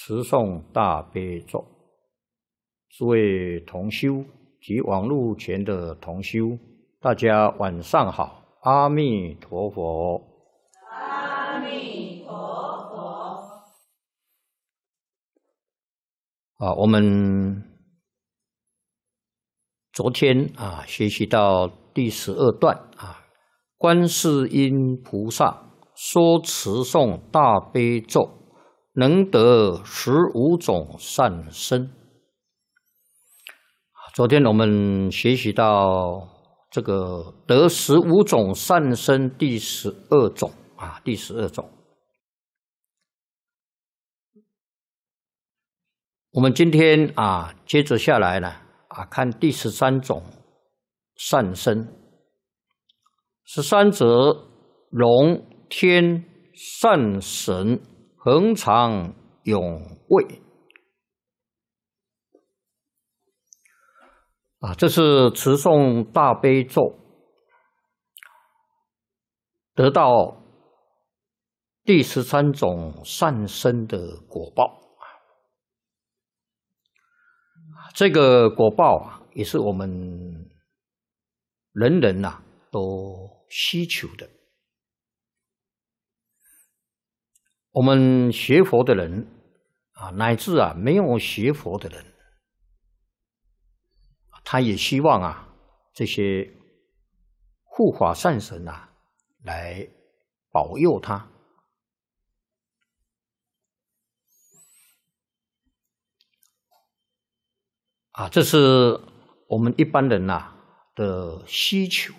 持诵大悲咒，诸位同修及网络前的同修，大家晚上好！阿弥陀佛，阿弥陀佛。啊，我们昨天啊，学习到第十二段啊，观世音菩萨说：“持诵大悲咒。”能得十五种善身。昨天我们学习到这个得十五种善身第十二种啊，第十二种。我们今天啊，接着下来呢啊，看第十三种善身。十三者，龙天善神。恒常永未啊！这是持诵大悲咒得到第十三种善生的果报这个果报啊，也是我们人人呐都需求的。我们学佛的人啊，乃至啊没有学佛的人，他也希望啊这些护法善神啊来保佑他啊，这是我们一般人呐的需求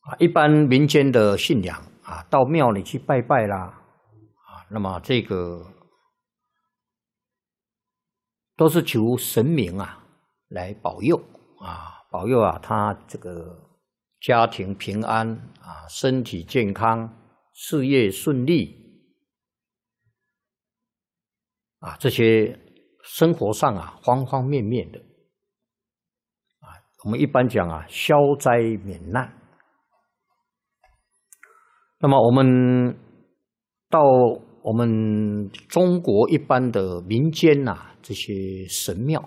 啊，一般民间的信仰。啊，到庙里去拜拜啦，啊，那么这个都是求神明啊来保佑啊，保佑啊他这个家庭平安啊，身体健康，事业顺利，啊，这些生活上啊方方面面的，啊，我们一般讲啊，消灾免难。那么我们到我们中国一般的民间呐，这些神庙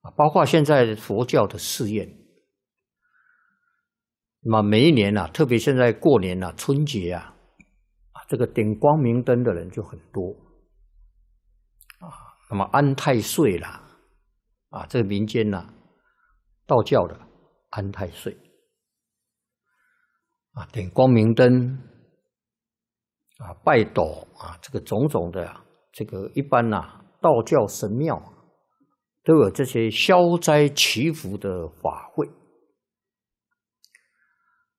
啊，包括现在佛教的寺院，那么每一年呐，特别现在过年呐，春节啊，啊，这个点光明灯的人就很多啊。那么安太岁啦，啊，这个民间呐，道教的安太岁。啊，点光明灯，啊，拜斗，啊，这个种种的，这个一般呐，道教神庙都有这些消灾祈福的法会。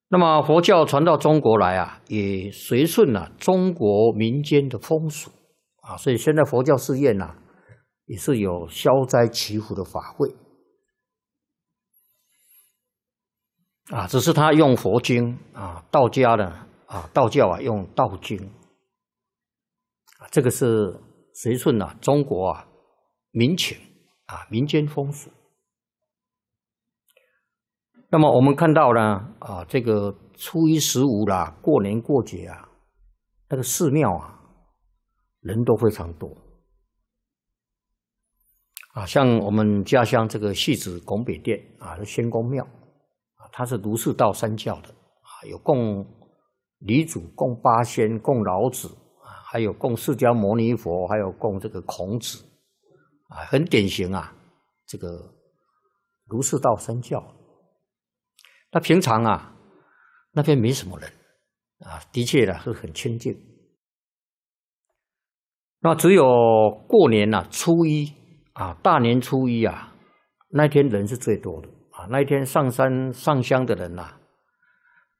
那么佛教传到中国来啊，也随顺了中国民间的风俗啊，所以现在佛教寺院呐，也是有消灾祈福的法会。啊，只是他用佛经啊，道家的啊，道教啊，用道经啊，这个是随顺啊中国啊民情啊民间风俗。那么我们看到呢啊，这个初一十五啦，过年过节啊，那个寺庙啊人都非常多啊，像我们家乡这个戏子拱北殿啊，仙公庙。他是儒释道三教的啊，有供李祖、供八仙、供老子啊，还有供释迦牟尼佛，还有供这个孔子啊，很典型啊。这个儒释道三教，那平常啊，那边没什么人啊，的确呢是很清净。那只有过年呐，初一啊，大年初一啊，那天人是最多的。啊，那一天上山上香的人呐，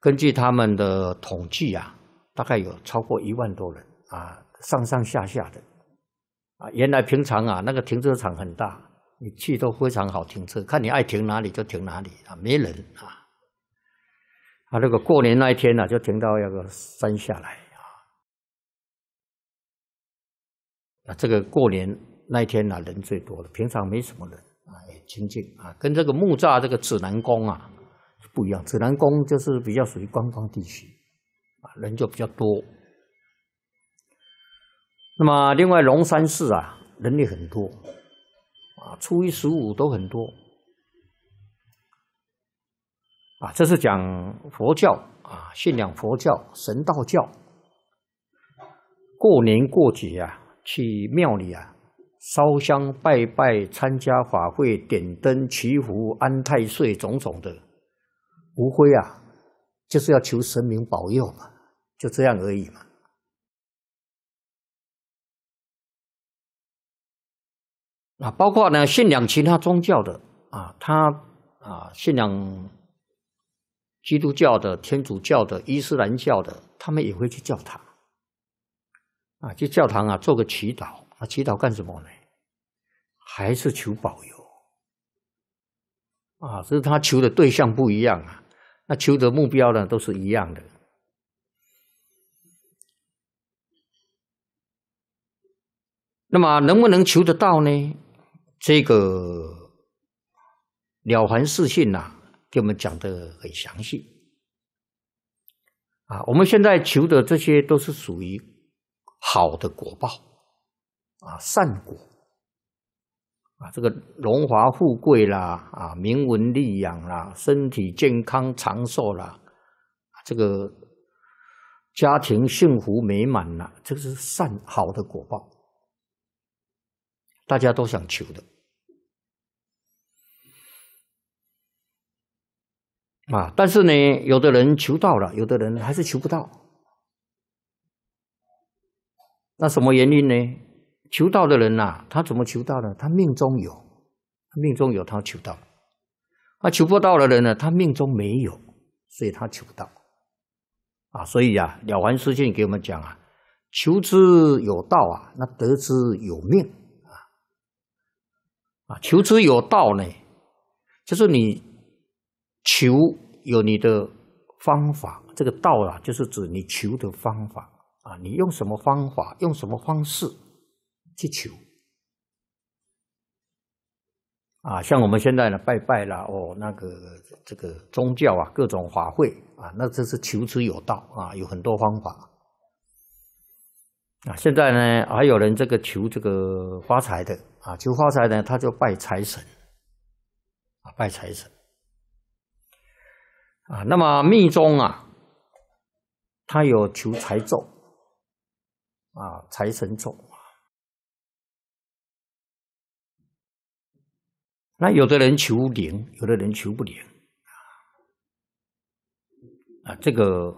根据他们的统计啊，大概有超过一万多人啊，上上下下的啊。原来平常啊，那个停车场很大，你去都非常好停车，看你爱停哪里就停哪里啊，没人啊。啊，那个过年那一天呢，就停到那个山下来啊。啊，这个过年那一天呢，人最多了，平常没什么人。清净啊，跟这个木栅这个指南宫啊不一样。指南宫就是比较属于观光地区啊，人就比较多。那么另外龙山寺啊，人也很多啊，初一十五都很多啊。这是讲佛教啊，信仰佛教、神道教，过年过节啊，去庙里啊。烧香拜拜、参加法会、点灯祈福、安太岁，种种的，无非啊，就是要求神明保佑嘛，就这样而已嘛。啊，包括呢，信仰其他宗教的啊，他啊，信仰基督教的、天主教的、伊斯兰教的，他们也会去教堂啊，去教堂啊，做个祈祷。他祈祷干什么呢？还是求保佑啊？只是他求的对象不一样啊。那求的目标呢，都是一样的。那么能不能求得到呢？这个《了凡四训》呐，给我们讲的很详细啊。我们现在求的这些都是属于好的果报。啊，善果啊，这个荣华富贵啦，啊，名闻利养啦，身体健康长寿啦，这个家庭幸福美满啦，这个是善好的果报，大家都想求的啊。但是呢，有的人求到了，有的人还是求不到，那什么原因呢？求道的人呐，他怎么求道呢？他命中有，命中有他求道。啊，求不到的人呢，他命中没有，所以他求不到。啊，所以啊，《了凡四训》给我们讲啊，求之有道啊，那得之有命啊。啊，求之有道呢，就是你求有你的方法，这个道啊，就是指你求的方法啊，你用什么方法，用什么方式。去求啊，像我们现在呢，拜拜啦，哦，那个这个宗教啊，各种法会啊，那这是求之有道啊，有很多方法啊。现在呢，还有人这个求这个发财的啊，求发财呢，他就拜财神啊，拜财神啊。那么密宗啊，他有求财咒啊，财神咒。那有的人求灵，有的人求不灵，啊，这个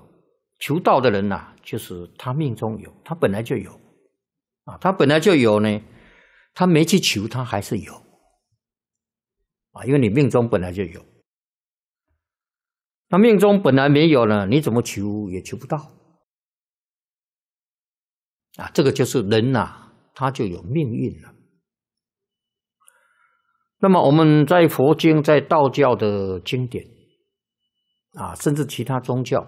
求道的人呐，就是他命中有，他本来就有，啊，他本来就有呢，他没去求，他还是有，啊，因为你命中本来就有，那命中本来没有呢，你怎么求也求不到，啊，这个就是人呐，他就有命运了。那么我们在佛经、在道教的经典啊，甚至其他宗教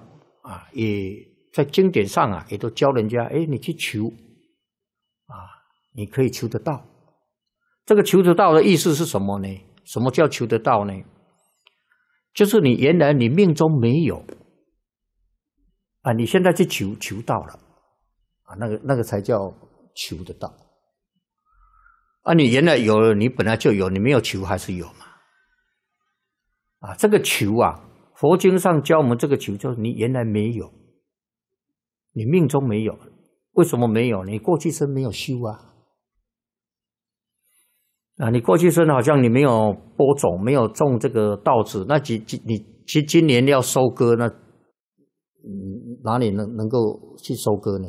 啊，也在经典上啊，也都教人家：哎，你去求啊，你可以求得到。这个求得到的意思是什么呢？什么叫求得到呢？就是你原来你命中没有啊，你现在去求，求到了啊，那个那个才叫求得到。啊，你原来有，你本来就有，你没有求还是有嘛？啊，这个求啊，佛经上教我们，这个求就是你原来没有，你命中没有，为什么没有？你过去生没有修啊？啊，你过去生好像你没有播种，没有种这个稻子，那今今你今今年要收割，那哪里能能够去收割呢？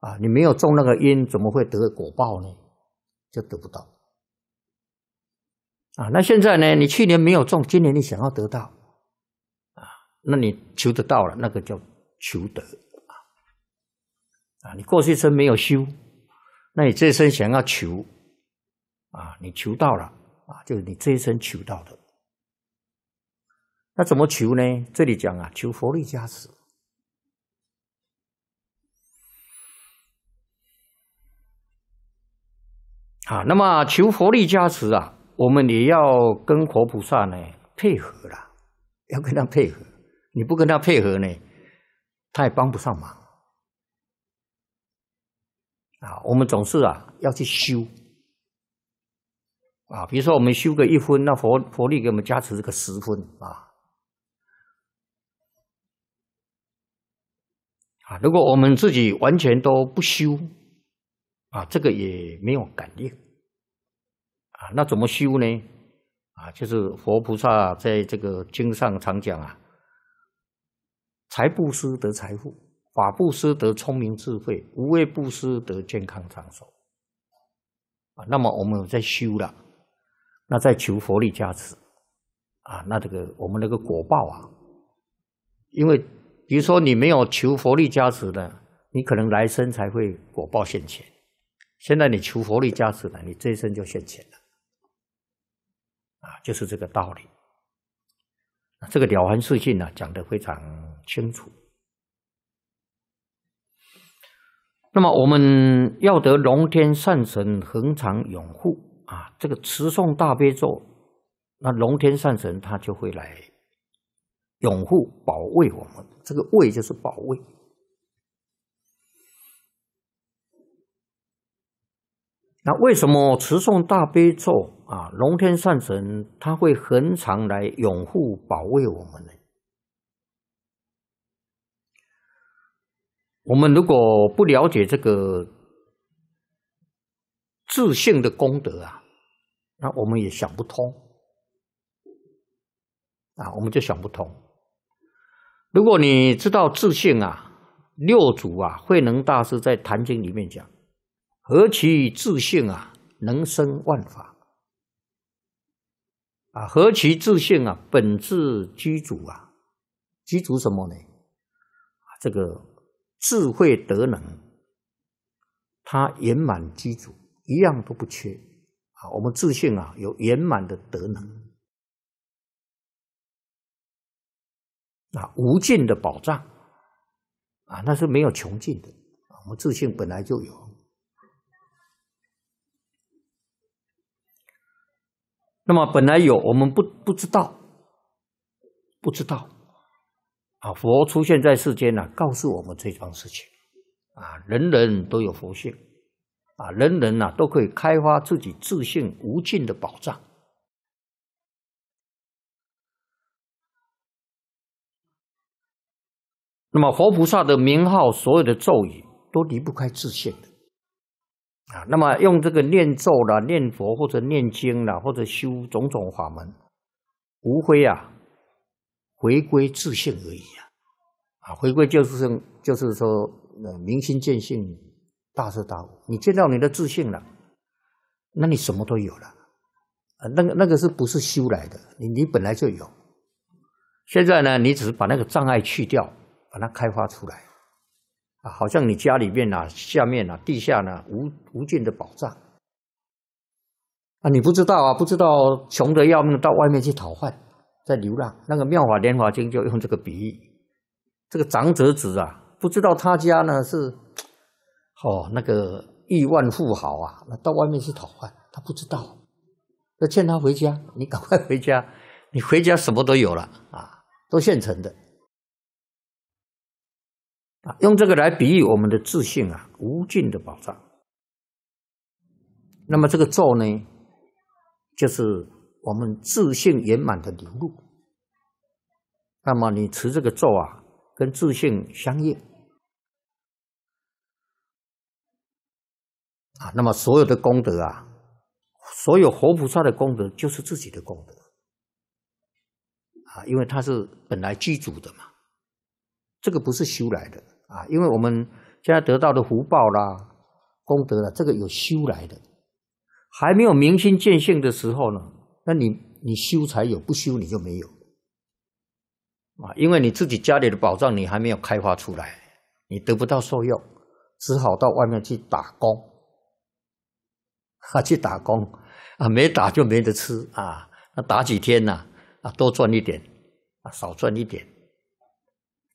啊，你没有种那个因，怎么会得果报呢？就得不到，啊，那现在呢？你去年没有种，今年你想要得到，啊，那你求得到了，那个叫求得，啊，你过去生没有修，那你这一生想要求，啊，你求到了，啊，就是你这一生求到的。那怎么求呢？这里讲啊，求佛力加持。啊，那么求佛力加持啊，我们也要跟佛菩萨呢配合啦，要跟他配合。你不跟他配合呢，他也帮不上忙。啊，我们总是啊要去修。啊，比如说我们修个一分，那佛佛力给我们加持这个十分啊。啊，如果我们自己完全都不修。啊，这个也没有感应。啊，那怎么修呢？啊，就是佛菩萨在这个经上常讲啊，财布施得财富，法布施得聪明智慧，无畏布施得健康长寿。啊，那么我们在修了，那在求佛力加持，啊，那这个我们那个果报啊，因为比如说你没有求佛力加持的，你可能来生才会果报现前。现在你求佛力加持了，你这一生就现前了啊！就是这个道理。这个了凡四训呢讲的非常清楚。那么我们要得龙天善神恒常永护啊，这个持诵大悲咒，那龙天善神他就会来永护保卫我们。这个卫就是保卫。那为什么持诵大悲咒啊，龙天善神他会很常来拥护保卫我们呢？我们如果不了解这个自信的功德啊，那我们也想不通啊，我们就想不通。如果你知道自信啊，六祖啊，慧能大师在《坛经》里面讲。何其自信啊，能生万法啊！何其自信啊，本质居足啊，居足什么呢？这个智慧德能，他圆满居足，一样都不缺。啊！我们自信啊，有圆满的德能，啊，无尽的宝藏啊，那是没有穷尽的。我们自信本来就有。那么本来有我们不不知道，不知道，啊佛出现在世间呢，告诉我们这桩事情，啊人人都有佛性，啊人人呐都可以开发自己自信无尽的宝藏。那么佛菩萨的名号，所有的咒语都离不开自信的。啊，那么用这个念咒了、念佛或者念经了，或者修种种法门，无非啊，回归自信而已啊！啊，回归就是就是说，呃、明心见性，大彻大悟。你见到你的自信了，那你什么都有了。啊，那个那个是不是修来的？你你本来就有。现在呢，你只是把那个障碍去掉，把它开发出来。啊，好像你家里面啊，下面啊，地下呢，无无尽的宝藏。啊，你不知道啊，不知道穷得要命，到外面去讨饭，在流浪。那个《妙法莲华经》就用这个比喻，这个长者子啊，不知道他家呢是，哦，那个亿万富豪啊，那到外面去讨饭，他不知道。要劝他回家，你赶快回家，你回家什么都有了啊，都现成的。啊，用这个来比喻我们的自信啊，无尽的宝藏。那么这个咒呢，就是我们自信圆满的流露。那么你持这个咒啊，跟自信相应啊。那么所有的功德啊，所有活菩萨的功德，就是自己的功德啊，因为他是本来具足的嘛。这个不是修来的。啊，因为我们现在得到的福报啦、功德啦，这个有修来的，还没有明心见性的时候呢，那你你修才有，不修你就没有，啊，因为你自己家里的宝藏你还没有开发出来，你得不到受用，只好到外面去打工，啊，去打工，啊，没打就没得吃啊，那打几天呢？啊，多赚一点，啊，少赚一点。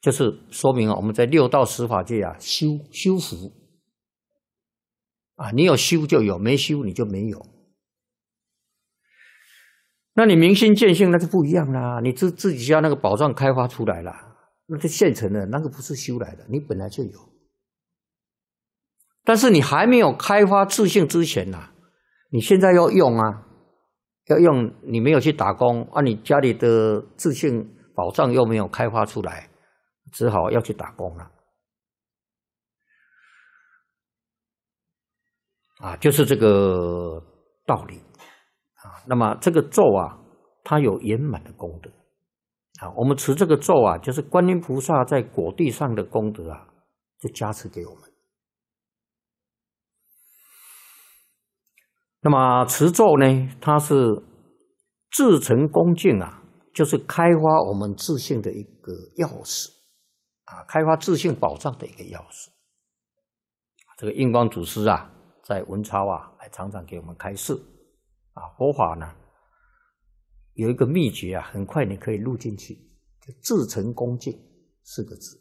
就是说明啊，我们在六道十法界啊，修修福啊，你有修就有，没修你就没有。那你明心见性，那就不一样啦。你自自己家那个宝藏开发出来了，那个现成的，那个不是修来的，你本来就有。但是你还没有开发自信之前呐，你现在要用啊，要用你没有去打工啊，你家里的自信宝藏又没有开发出来。只好要去打工了，啊，就是这个道理，啊，那么这个咒啊，它有圆满的功德，啊，我们持这个咒啊，就是观音菩萨在果地上的功德啊，就加持给我们。那么持咒呢，它是至诚恭敬啊，就是开发我们自信的一个钥匙。啊，开发自信保障的一个钥匙。这个印光祖师啊，在文超啊，还常常给我们开示啊，佛法呢有一个秘诀啊，很快你可以入进去，就自诚恭敬四个字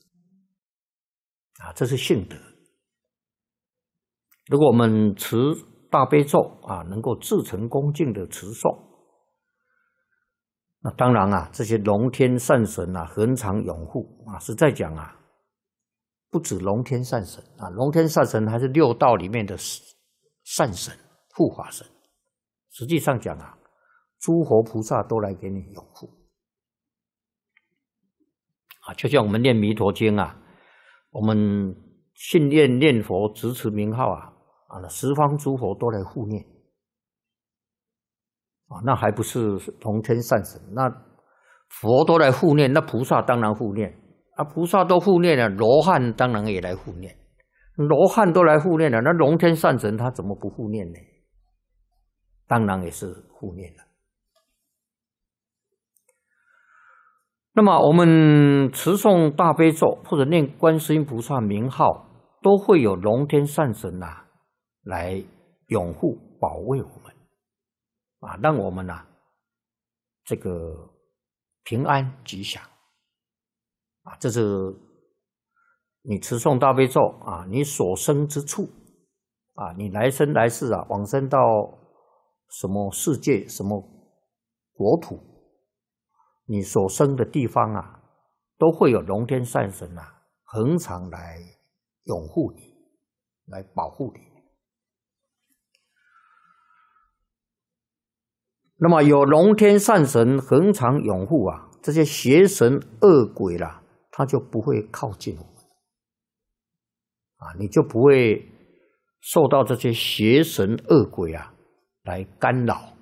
啊，这是信德。如果我们持大悲咒啊，能够自诚恭敬的持诵。那当然啊，这些龙天善神啊，恒常拥护啊，是在讲啊，不止龙天善神啊，龙天善神还是六道里面的善神护法神。实际上讲啊，诸佛菩萨都来给你拥护啊，就像我们念弥陀经啊，我们训练念佛直持名号啊啊，十方诸佛都来护念。啊，那还不是同天善神？那佛都来护念，那菩萨当然护念啊，菩萨都护念了，罗汉当然也来护念，罗汉都来护念了，那龙天善神他怎么不护念呢？当然也是护念了。那么我们持诵大悲咒或者念观世音菩萨名号，都会有龙天善神呐来拥护保卫我。啊，让我们呢，这个平安吉祥。啊，这是你持诵大悲咒啊，你所生之处啊，你来生来世啊，往生到什么世界、什么国土，你所生的地方啊，都会有龙天善神啊，恒常来拥护你，来保护你。那么有龙天善神恒常拥护啊，这些邪神恶鬼啦，他就不会靠近我们，啊，你就不会受到这些邪神恶鬼啊来干扰、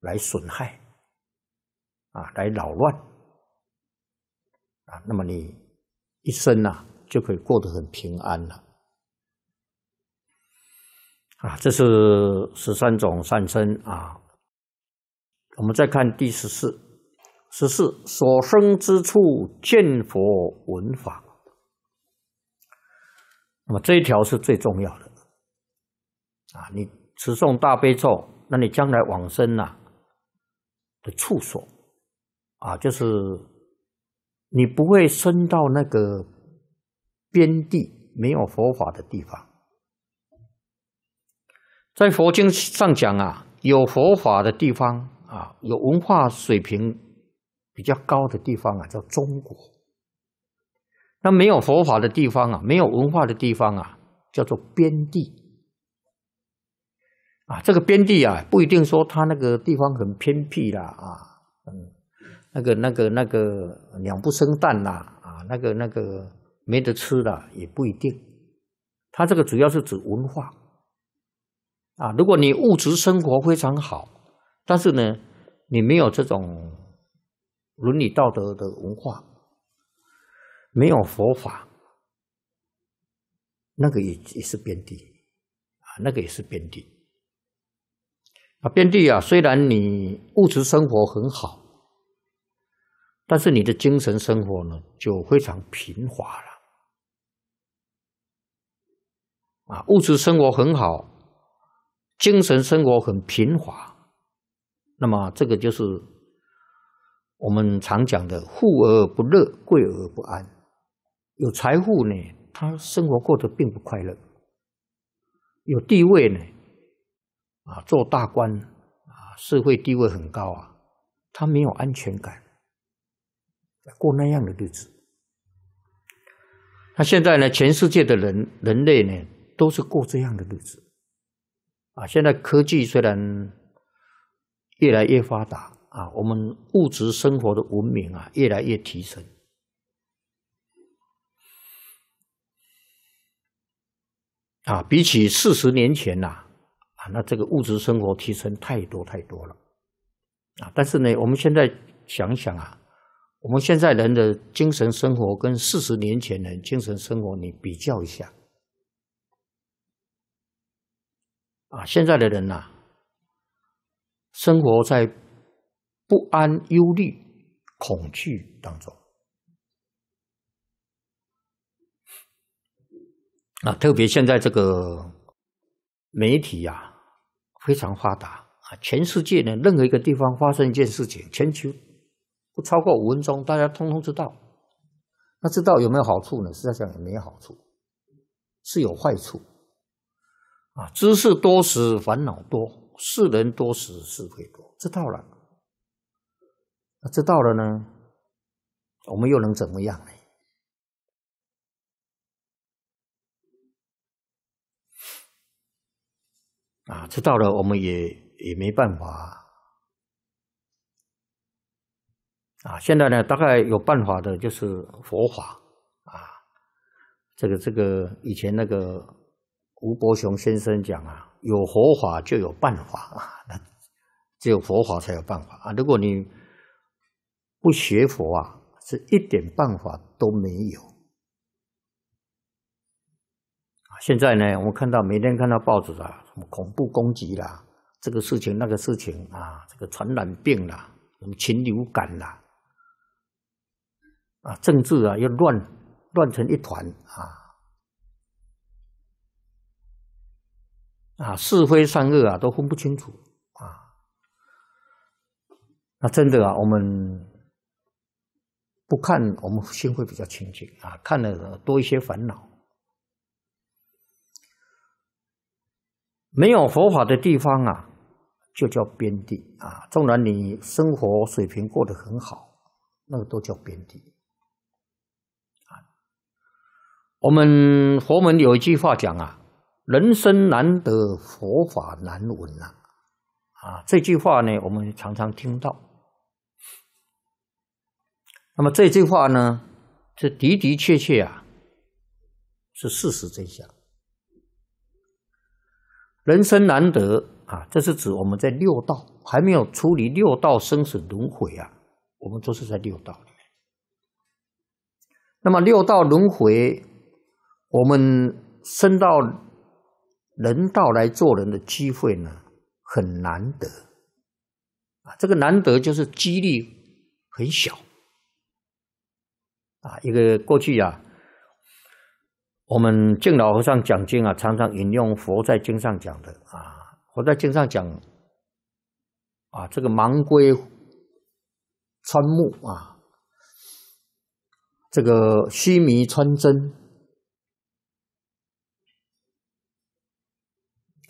来损害、啊来扰乱，啊，那么你一生啊就可以过得很平安了，啊，这是十三种善身啊。我们再看第十四，十四所生之处见佛闻法，那么这一条是最重要的啊！你持诵大悲咒，那你将来往生呐的处所啊，就是你不会生到那个边地没有佛法的地方。在佛经上讲啊，有佛法的地方。啊，有文化水平比较高的地方啊，叫中国。那没有佛法的地方啊，没有文化的地方啊，叫做边地。啊，这个边地啊，不一定说它那个地方很偏僻啦，啊，嗯，那个、那个、那个，鸟不生蛋啦，啊，那个、那个，没得吃的也不一定。它这个主要是指文化。啊，如果你物质生活非常好。但是呢，你没有这种伦理道德的文化，没有佛法，那个也也是遍地啊，那个也是遍地啊。遍地啊，虽然你物质生活很好，但是你的精神生活呢，就非常贫乏了啊。物质生活很好，精神生活很贫乏。那么，这个就是我们常讲的“富而不乐，贵而不安”。有财富呢，他生活过得并不快乐；有地位呢，啊，做大官啊，社会地位很高啊，他没有安全感，过那样的日子。那现在呢，全世界的人，人类呢，都是过这样的日子。啊，现在科技虽然。越来越发达啊，我们物质生活的文明啊，越来越提升啊。比起四十年前呐，啊，那这个物质生活提升太多太多了啊。但是呢，我们现在想想啊，我们现在人的精神生活跟四十年前人精神生活，你比较一下啊，现在的人呐。生活在不安、忧虑、恐惧当中啊！特别现在这个媒体呀，非常发达啊！全世界呢，任何一个地方发生一件事情，全球不超过五分钟，大家通通知道。那知道有没有好处呢？实际上也没有好处，是有坏处啊！知识多时，烦恼多。世人多时是非多。知道了，那知道了呢？我们又能怎么样呢？啊，知道了，我们也也没办法啊，现在呢，大概有办法的就是佛法啊。这个这个，以前那个吴伯雄先生讲啊。有佛法就有办法啊！那只有佛法才有办法啊！如果你不学佛啊，是一点办法都没有现在呢，我们看到每天看到报纸啊，什么恐怖攻击啦，这个事情那个事情啊，这个传染病啦，什么禽流感啦，啊，政治啊又乱乱成一团啊！啊，是非善恶啊，都分不清楚啊。那真的啊，我们不看，我们心会比较清净啊。看了多一些烦恼。没有佛法的地方啊，就叫边地啊。纵然你生活水平过得很好，那个都叫边地啊。我们佛门有一句话讲啊。人生难得，佛法难闻啊！啊，这句话呢，我们常常听到。那么这句话呢，这的的确确啊，是事实真相。人生难得啊，这是指我们在六道还没有处理六道生死轮回啊，我们都是在六道里。面。那么六道轮回，我们生到。人道来做人的机会呢，很难得，啊，这个难得就是几率很小，啊，一个过去啊，我们敬老和尚讲经啊，常常引用佛在经上讲的啊，佛在经上讲，啊，这个盲龟穿木啊，这个须弥穿针。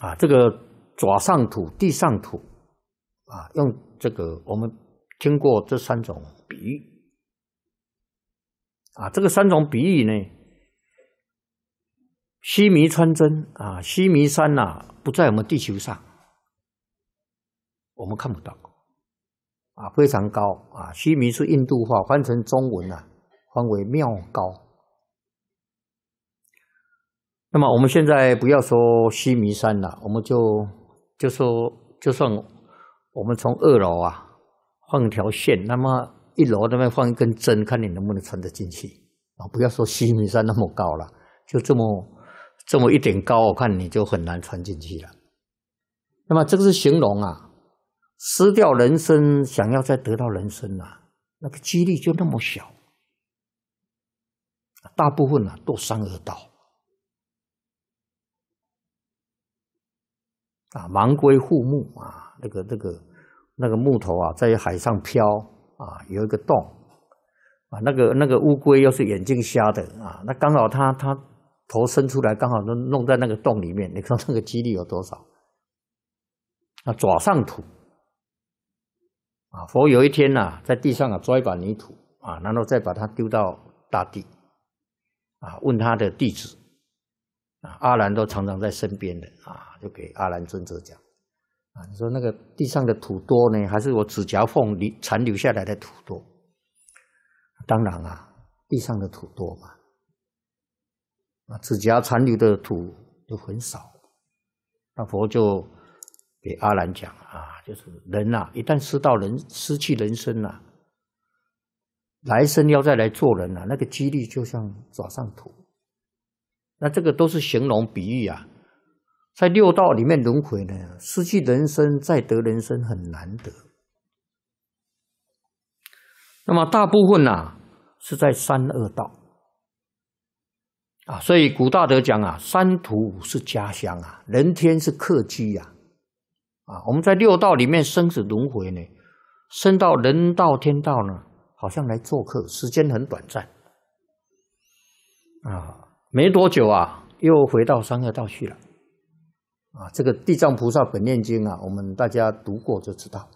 啊，这个爪上土，地上土，啊，用这个我们听过这三种比喻，啊，这个三种比喻呢，须弥穿针啊，须弥山呐不在我们地球上，我们看不到，啊，非常高啊，须弥是印度话，翻成中文啊，翻为妙高。那么我们现在不要说须弥山了，我们就就说就算我们从二楼啊一条线，那么一楼那边放一根针，看你能不能穿得进去啊！不要说西弥山那么高了，就这么这么一点高，我看你就很难穿进去了。那么这个是形容啊，失掉人生，想要再得到人生啊，那个几率就那么小，大部分呢都伤而到。啊，盲龟护木啊，那个那个那个木头啊，在海上漂啊，有一个洞啊，那个那个乌龟又是眼睛瞎的啊，那刚好它它头伸出来，刚好弄弄在那个洞里面，你看那个几率有多少？啊，爪上土啊，佛有一天呐，在地上啊抓一把泥土啊，然后再把它丢到大地啊，问他的弟子。啊，阿兰都常常在身边的啊，就给阿兰尊者讲啊，你说那个地上的土多呢，还是我指甲缝里残留下来的土多？当然啊，地上的土多嘛，啊，指甲残留的土就很少。那佛就给阿兰讲啊，就是人呐，一旦失到人失去人生呐，来生要再来做人啊，那个几率就像早上土。那这个都是形容比喻啊，在六道里面轮回呢，失去人生再得人生很难得。那么大部分呢是在三恶道啊，所以古大德讲啊，三途是家乡啊，人天是客居呀。啊，我们在六道里面生死轮回呢，升到人道天道呢，好像来做客，时间很短暂啊。没多久啊，又回到三恶道去了。啊，这个地藏菩萨本念经啊，我们大家读过就知道。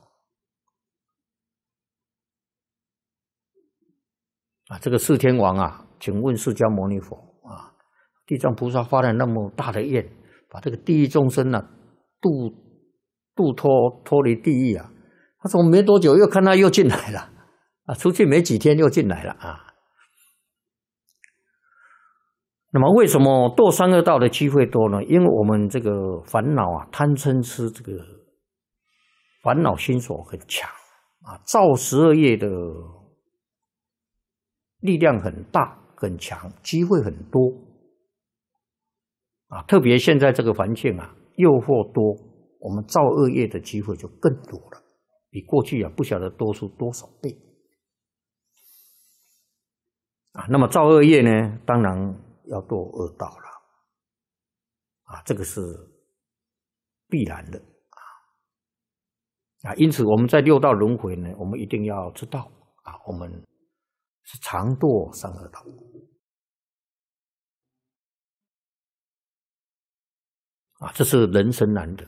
啊，这个四天王啊，请问释迦牟尼佛啊，地藏菩萨发了那么大的愿，把这个地狱众生呢渡渡脱脱离地狱啊。他说没多久，又看他又进来了。啊，出去没几天又进来了啊。那么，为什么堕三恶道的机会多呢？因为我们这个烦恼啊，贪嗔痴这个烦恼心所很强啊，造十二业的力量很大很强，机会很多啊。特别现在这个环境啊，诱惑多，我们造恶业的机会就更多了，比过去啊不晓得多出多少倍啊。那么造恶业呢，当然。要堕恶道了，啊，这个是必然的啊因此我们在六道轮回呢，我们一定要知道啊，我们是常堕三恶道啊，这是人生难得。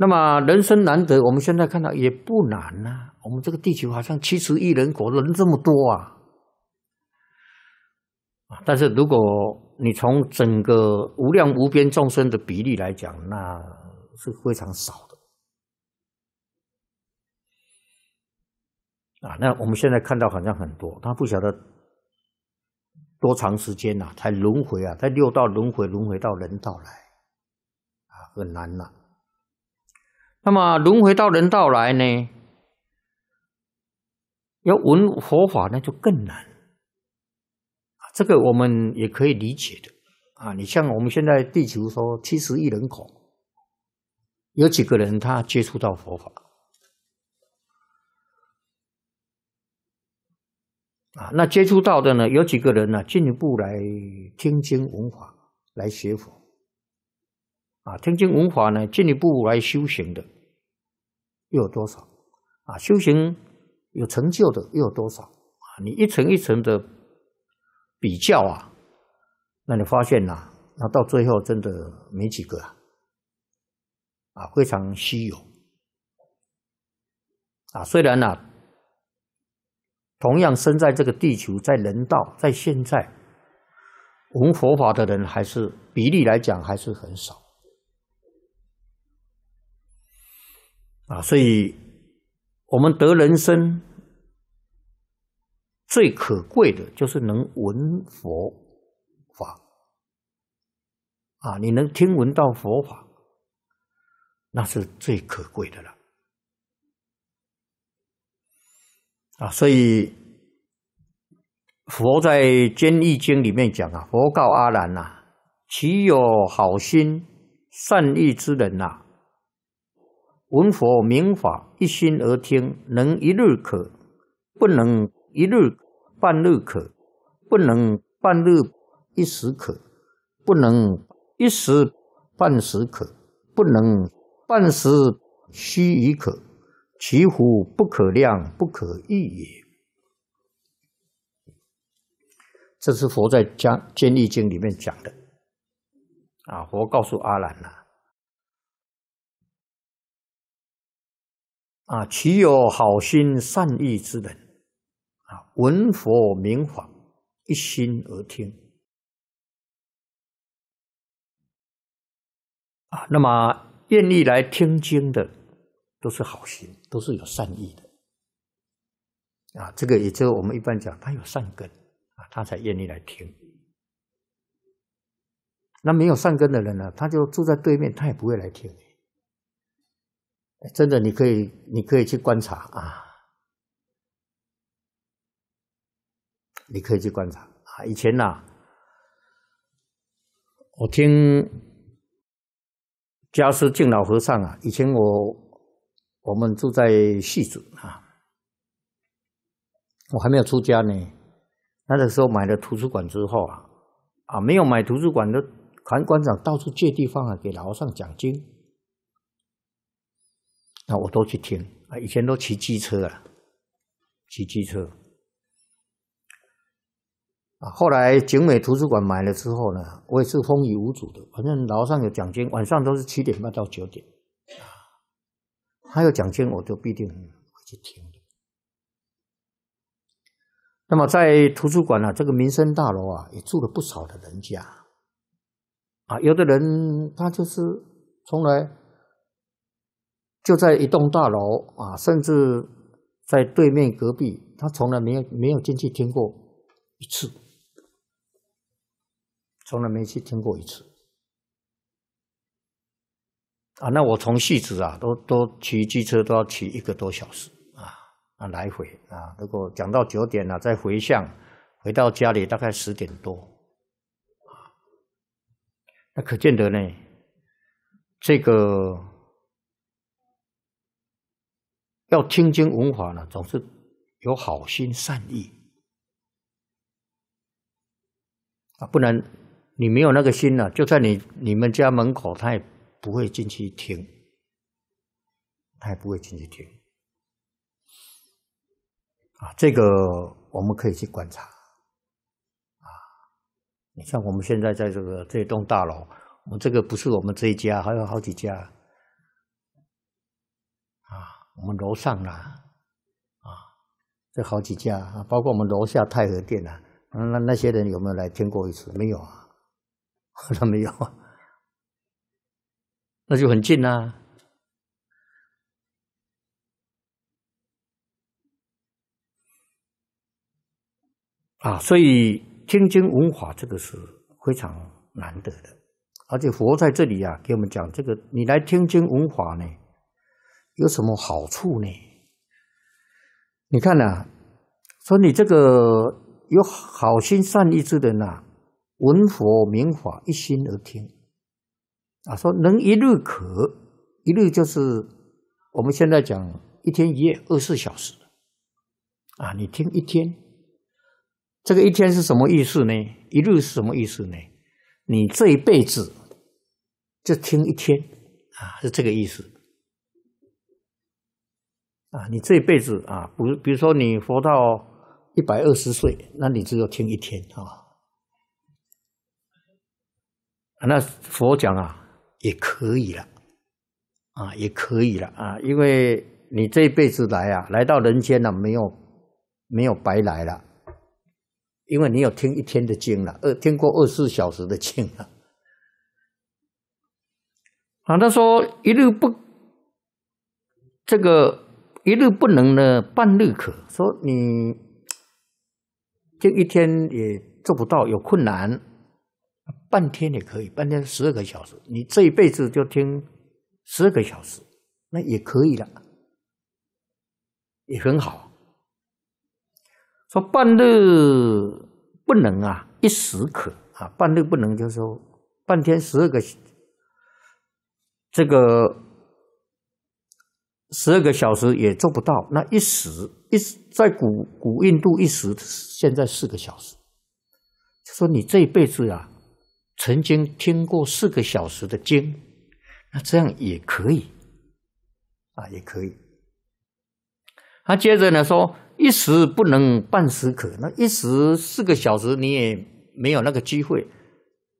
那么人生难得，我们现在看到也不难呐。我们这个地球好像七十亿人口，人这么多啊啊！但是如果你从整个无量无边众生的比例来讲，那是非常少的。啊，那我们现在看到好像很多，他不晓得多长时间呐，才轮回啊，才六道轮回，轮回到人道来啊，很难了。那么轮回到人道来呢，要闻佛法那就更难。这个我们也可以理解的，啊，你像我们现在地球说七十亿人口，有几个人他接触到佛法？啊，那接触到的呢，有几个人呢？进一步来听经闻法来学佛？啊，听经闻法呢，进一步来修行的又有多少？啊，修行有成就的又有多少？啊，你一层一层的。比较啊，那你发现呢？那到最后真的没几个啊，啊，非常稀有啊。虽然呢，同样生在这个地球，在人道，在现在，闻佛法的人还是比例来讲还是很少啊。所以，我们得人生。最可贵的就是能闻佛法啊！你能听闻到佛法，那是最可贵的了啊！所以，佛在《坚毅经》里面讲啊：“佛告阿难呐，岂有好心善意之人呐？闻佛名法一心而听，能一日可不能。”一日半日可，不能半日一时可，不能一时半时可，不能半时虚以可，其乎不可量，不可欲也。这是佛在《加坚毅经》里面讲的。啊，佛告诉阿难呐，啊，岂有好心善意之人？啊，闻佛名法，一心而听。啊，那么愿意来听经的，都是好心，都是有善意的。啊，这个也就是我们一般讲，他有善根啊，他才愿意来听。那没有善根的人呢，他就住在对面，他也不会来听。真的，你可以，你可以去观察啊。你可以去观察啊！以前呐，我听家师敬老和尚啊，以前我我们住在戏子啊，我还没有出家呢。那个时候买了图书馆之后啊，啊，没有买图书馆的韩馆长到处借地方啊，给老和尚讲经，那我都去听啊。以前都骑机车啊，骑机车。啊，后来景美图书馆买了之后呢，我也是风雨无阻的。反正楼上有奖金，晚上都是七点半到九点，他有奖金，我就必定会去听。那么在图书馆呢，这个民生大楼啊，也住了不少的人家。啊，有的人他就是从来就在一栋大楼啊，甚至在对面隔壁，他从来没有没有进去听过一次。从来没去听过一次啊！那我从戏子啊，都都骑机车都要骑一个多小时啊啊，来回啊。如果讲到九点了，再回向回到家里，大概十点多啊。那可见得呢，这个要听经闻法呢，总是有好心善意啊，不能你没有那个心了，就在你你们家门口，他也不会进去听，他也不会进去听。啊，这个我们可以去观察。啊，你像我们现在在这个这栋大楼，我们这个不是我们这一家，还有好几家。啊，我们楼上啦，啊，这好几家啊，包括我们楼下太和殿呐，那那些人有没有来听过一次？没有啊。我倒没有，那就很近呐！啊，所以天津文法这个是非常难得的，而且佛在这里啊，给我们讲这个，你来天津文法呢，有什么好处呢？你看呐，说你这个有好心善意之人呐。闻佛明法一心而听，啊，说能一日可一日，就是我们现在讲一天一夜二十四小时，啊，你听一天，这个一天是什么意思呢？一日是什么意思呢？你这一辈子就听一天，啊，是这个意思，啊，你这一辈子啊，比如比如说你活到一百二十岁，那你只有听一天啊。那佛讲啊，也可以了，啊，也可以了啊，因为你这一辈子来啊，来到人间了，没有没有白来了，因为你有听一天的经了，二听过二十四小时的经了。啊，他说一日不这个一日不能呢，半日可说你这一天也做不到，有困难。半天也可以，半天十二个小时，你这一辈子就听十二个小时，那也可以了，也很好。说半日不能啊，一时可啊，半日不能就是说半天十二个，这个十二个小时也做不到。那一时一在古古印度一时，现在四个小时，就说你这一辈子啊。曾经听过四个小时的经，那这样也可以，啊，也可以。他接着呢说：“一时不能半时可，那一时四个小时你也没有那个机会，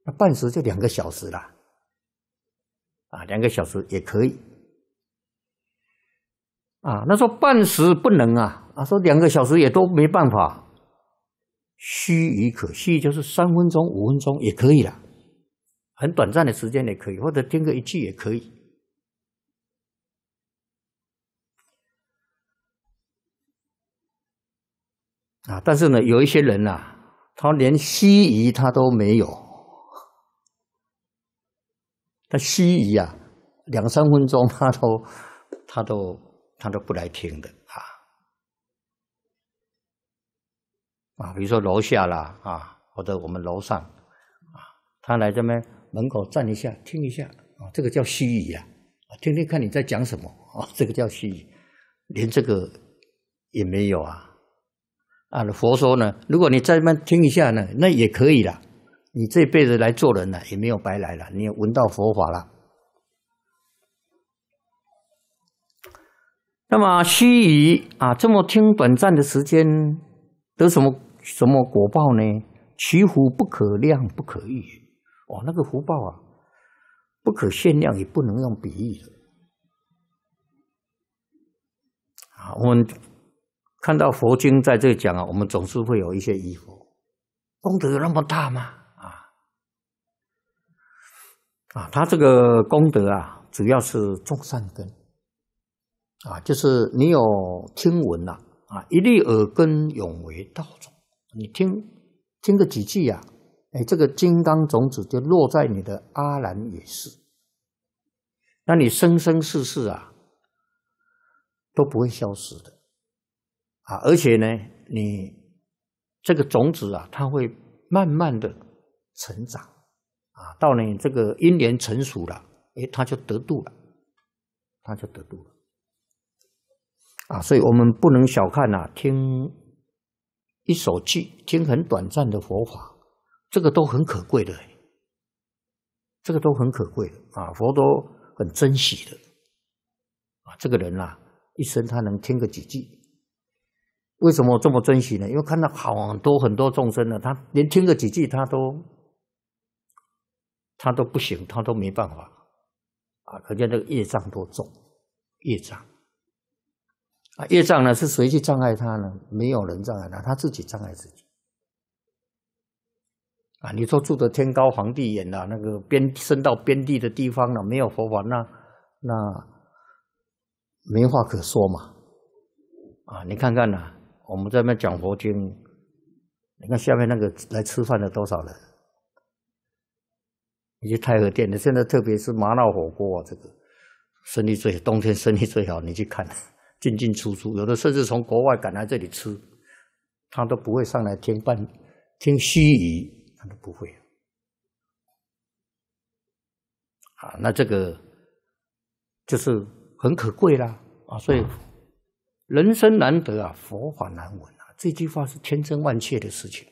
那半时就两个小时了，啊，两个小时也可以，啊，那说半时不能啊，啊，说两个小时也都没办法，虚与可，虚，就是三分钟、五分钟也可以了。”很短暂的时间也可以，或者听个一句也可以啊。但是呢，有一些人呐，他连西医他都没有，他西医啊，两三分钟他都他都他都不来听的啊。啊，比如说楼下啦啊，或者我们楼上啊，他来这边。门口站一下，听一下啊，这个叫须臾啊！听听看你在讲什么啊，这个叫虚语，连这个也没有啊！啊，佛说呢，如果你在那边听一下呢，那也可以啦。你这辈子来做人呢，也没有白来了，你闻到佛法了。那么虚臾啊，这么听短暂的时间，得什么什么果报呢？取福不可量，不可喻。哦，那个福报啊，不可限量，也不能用比喻的啊。我们看到佛经在这讲啊，我们总是会有一些疑惑：功德有那么大吗？啊啊，他这个功德啊，主要是种善根啊，就是你有听闻呐、啊，一粒耳根永为道种，你听听个几句呀。哎，这个金刚种子就落在你的阿兰也是。那你生生世世啊都不会消失的啊！而且呢，你这个种子啊，它会慢慢的成长啊，到你这个因缘成熟了，哎，它就得度了，它就得度了啊！所以我们不能小看呐，听一首偈，听很短暂的佛法。这个都很可贵的，这个都很可贵的啊，佛都很珍惜的啊。这个人呐，一生他能听个几句，为什么这么珍惜呢？因为看到好多很多众生呢，他连听个几句，他都他都不行，他都没办法啊。可见这个业障多重，业障啊，业障呢是谁去障碍他呢？没有人障碍他，他自己障碍自己。啊，你说住的天高皇帝远啊，那个边伸到边地的地方呢，没有佛法，那那没话可说嘛。啊，你看看呐，我们在边讲佛经，你看下面那个来吃饭的多少人？你去太和殿，的，现在特别是麻辣火锅啊，这个生意最冬天生意最好。你去看，进进出出，有的甚至从国外赶来这里吃，他都不会上来听饭，听虚语。他都不会啊！啊，那这个就是很可贵啦啊！所以，人生难得啊，佛法难闻啊，这句话是千真万确的事情。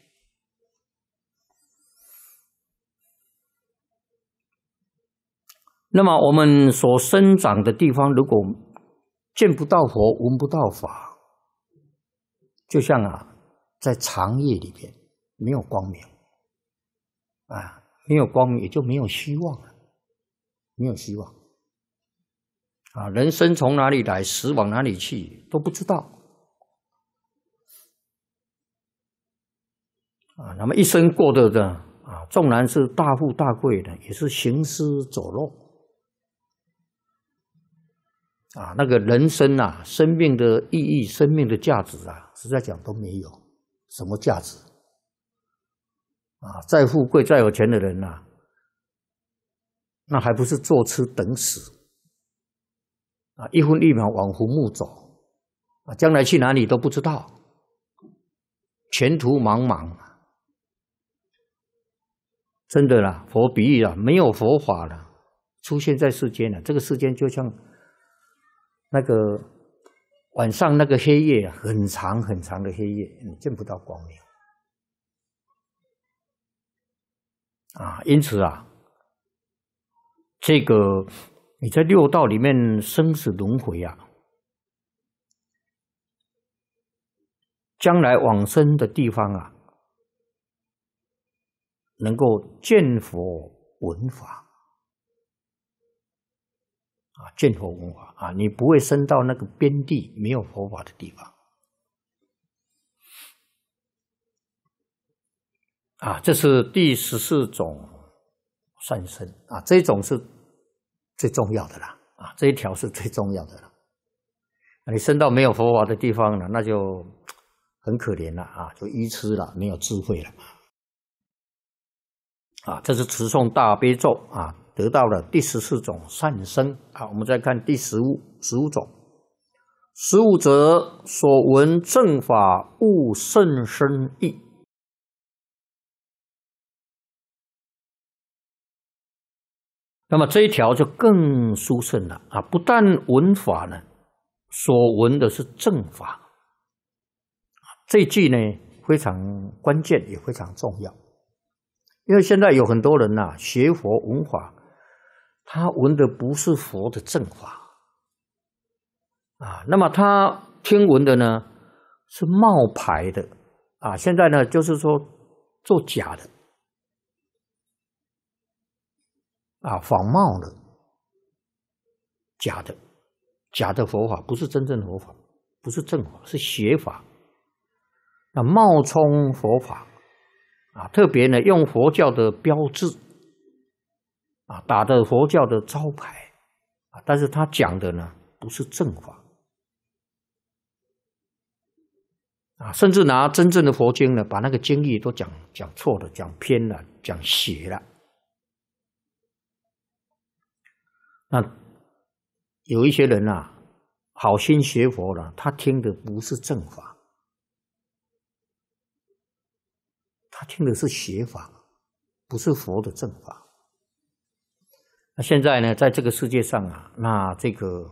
那么，我们所生长的地方，如果见不到佛，闻不到法，就像啊，在长夜里边没有光明。啊，没有光明，也就没有希望了。没有希望啊，人生从哪里来，死往哪里去都不知道。啊，那么一生过的呢？啊，纵然是大富大贵的，也是行尸走肉。啊，那个人生啊，生命的意义、生命的价值啊，实在讲都没有什么价值。啊，再富贵、再有钱的人呐，那还不是坐吃等死？啊，一分一秒往回木走，啊，将来去哪里都不知道，前途茫茫。真的啦，佛比喻啦，没有佛法了，出现在世间了。这个世间就像那个晚上那个黑夜，很长很长的黑夜，你见不到光明。啊，因此啊，这个你在六道里面生死轮回啊，将来往生的地方啊，能够见佛闻法啊，见佛闻法啊，你不会生到那个边地没有佛法的地方。啊，这是第十四种善生啊，这种是最重要的啦啊，这一条是最重要的啦。你生到没有佛法的地方了，那就很可怜了啊，就愚痴了，没有智慧了。啊，这是持诵大悲咒啊，得到了第十四种善生啊。我们再看第十五十五种，十五则所闻正法悟甚深意。那么这一条就更殊胜了啊！不但闻法呢，所闻的是正法，这句呢非常关键也非常重要。因为现在有很多人呐学佛闻法，他闻的不是佛的正法啊，那么他听闻的呢是冒牌的啊！现在呢就是说做假的。啊，仿冒的，假的，假的佛法不是真正的佛法，不是正法，是邪法。那冒充佛法，啊，特别呢用佛教的标志，啊，打着佛教的招牌，啊，但是他讲的呢不是正法，啊，甚至拿真正的佛经呢，把那个经义都讲讲错了，讲偏了，讲邪了。那有一些人呐，好心学佛了，他听的不是正法，他听的是邪法，不是佛的正法。那现在呢，在这个世界上啊，那这个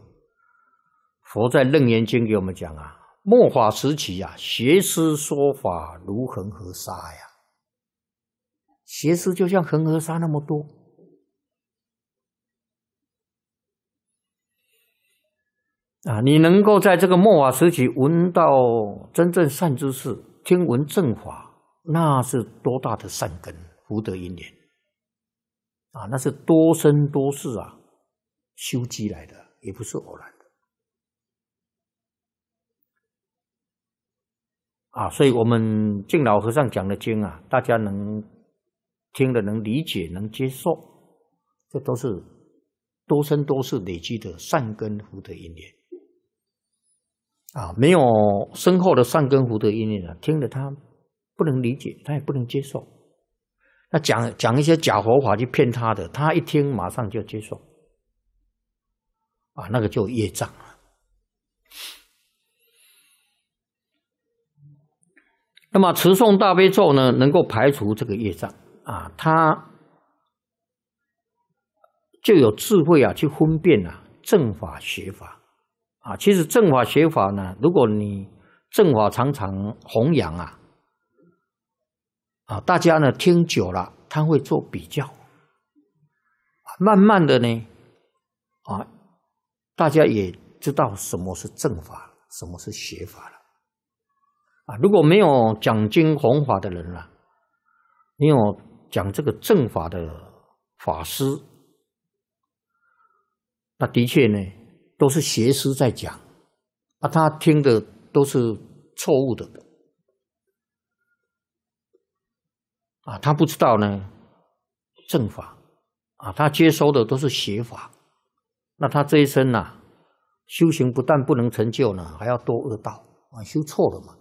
佛在楞严经给我们讲啊，末法时期啊，邪师说法如恒河沙呀，邪师就像恒河沙那么多。啊，你能够在这个末法时期闻到真正善知识，听闻正法，那是多大的善根福德因缘！啊，那是多生多世啊，修积来的，也不是偶然的。啊，所以我们敬老和尚讲的经啊，大家能听了能理解能接受，这都是多生多世累积的善根福德因缘。啊，没有深厚的善根福德因缘的，听了他不能理解，他也不能接受。那讲讲一些假佛法去骗他的，他一听马上就接受，啊，那个就业障。那么持诵大悲咒呢，能够排除这个业障啊，他就有智慧啊，去分辨啊正法邪法。啊，其实正法学法呢，如果你正法常常弘扬啊，啊，大家呢听久了，他会做比较，慢慢的呢，啊，大家也知道什么是正法，什么是邪法了，啊，如果没有讲经弘法的人了，没有讲这个正法的法师，那的确呢。都是邪师在讲，啊，他听的都是错误的，啊，他不知道呢正法，啊，他接收的都是邪法，那他这一生呐，修行不但不能成就呢，还要多恶道啊，修错了嘛，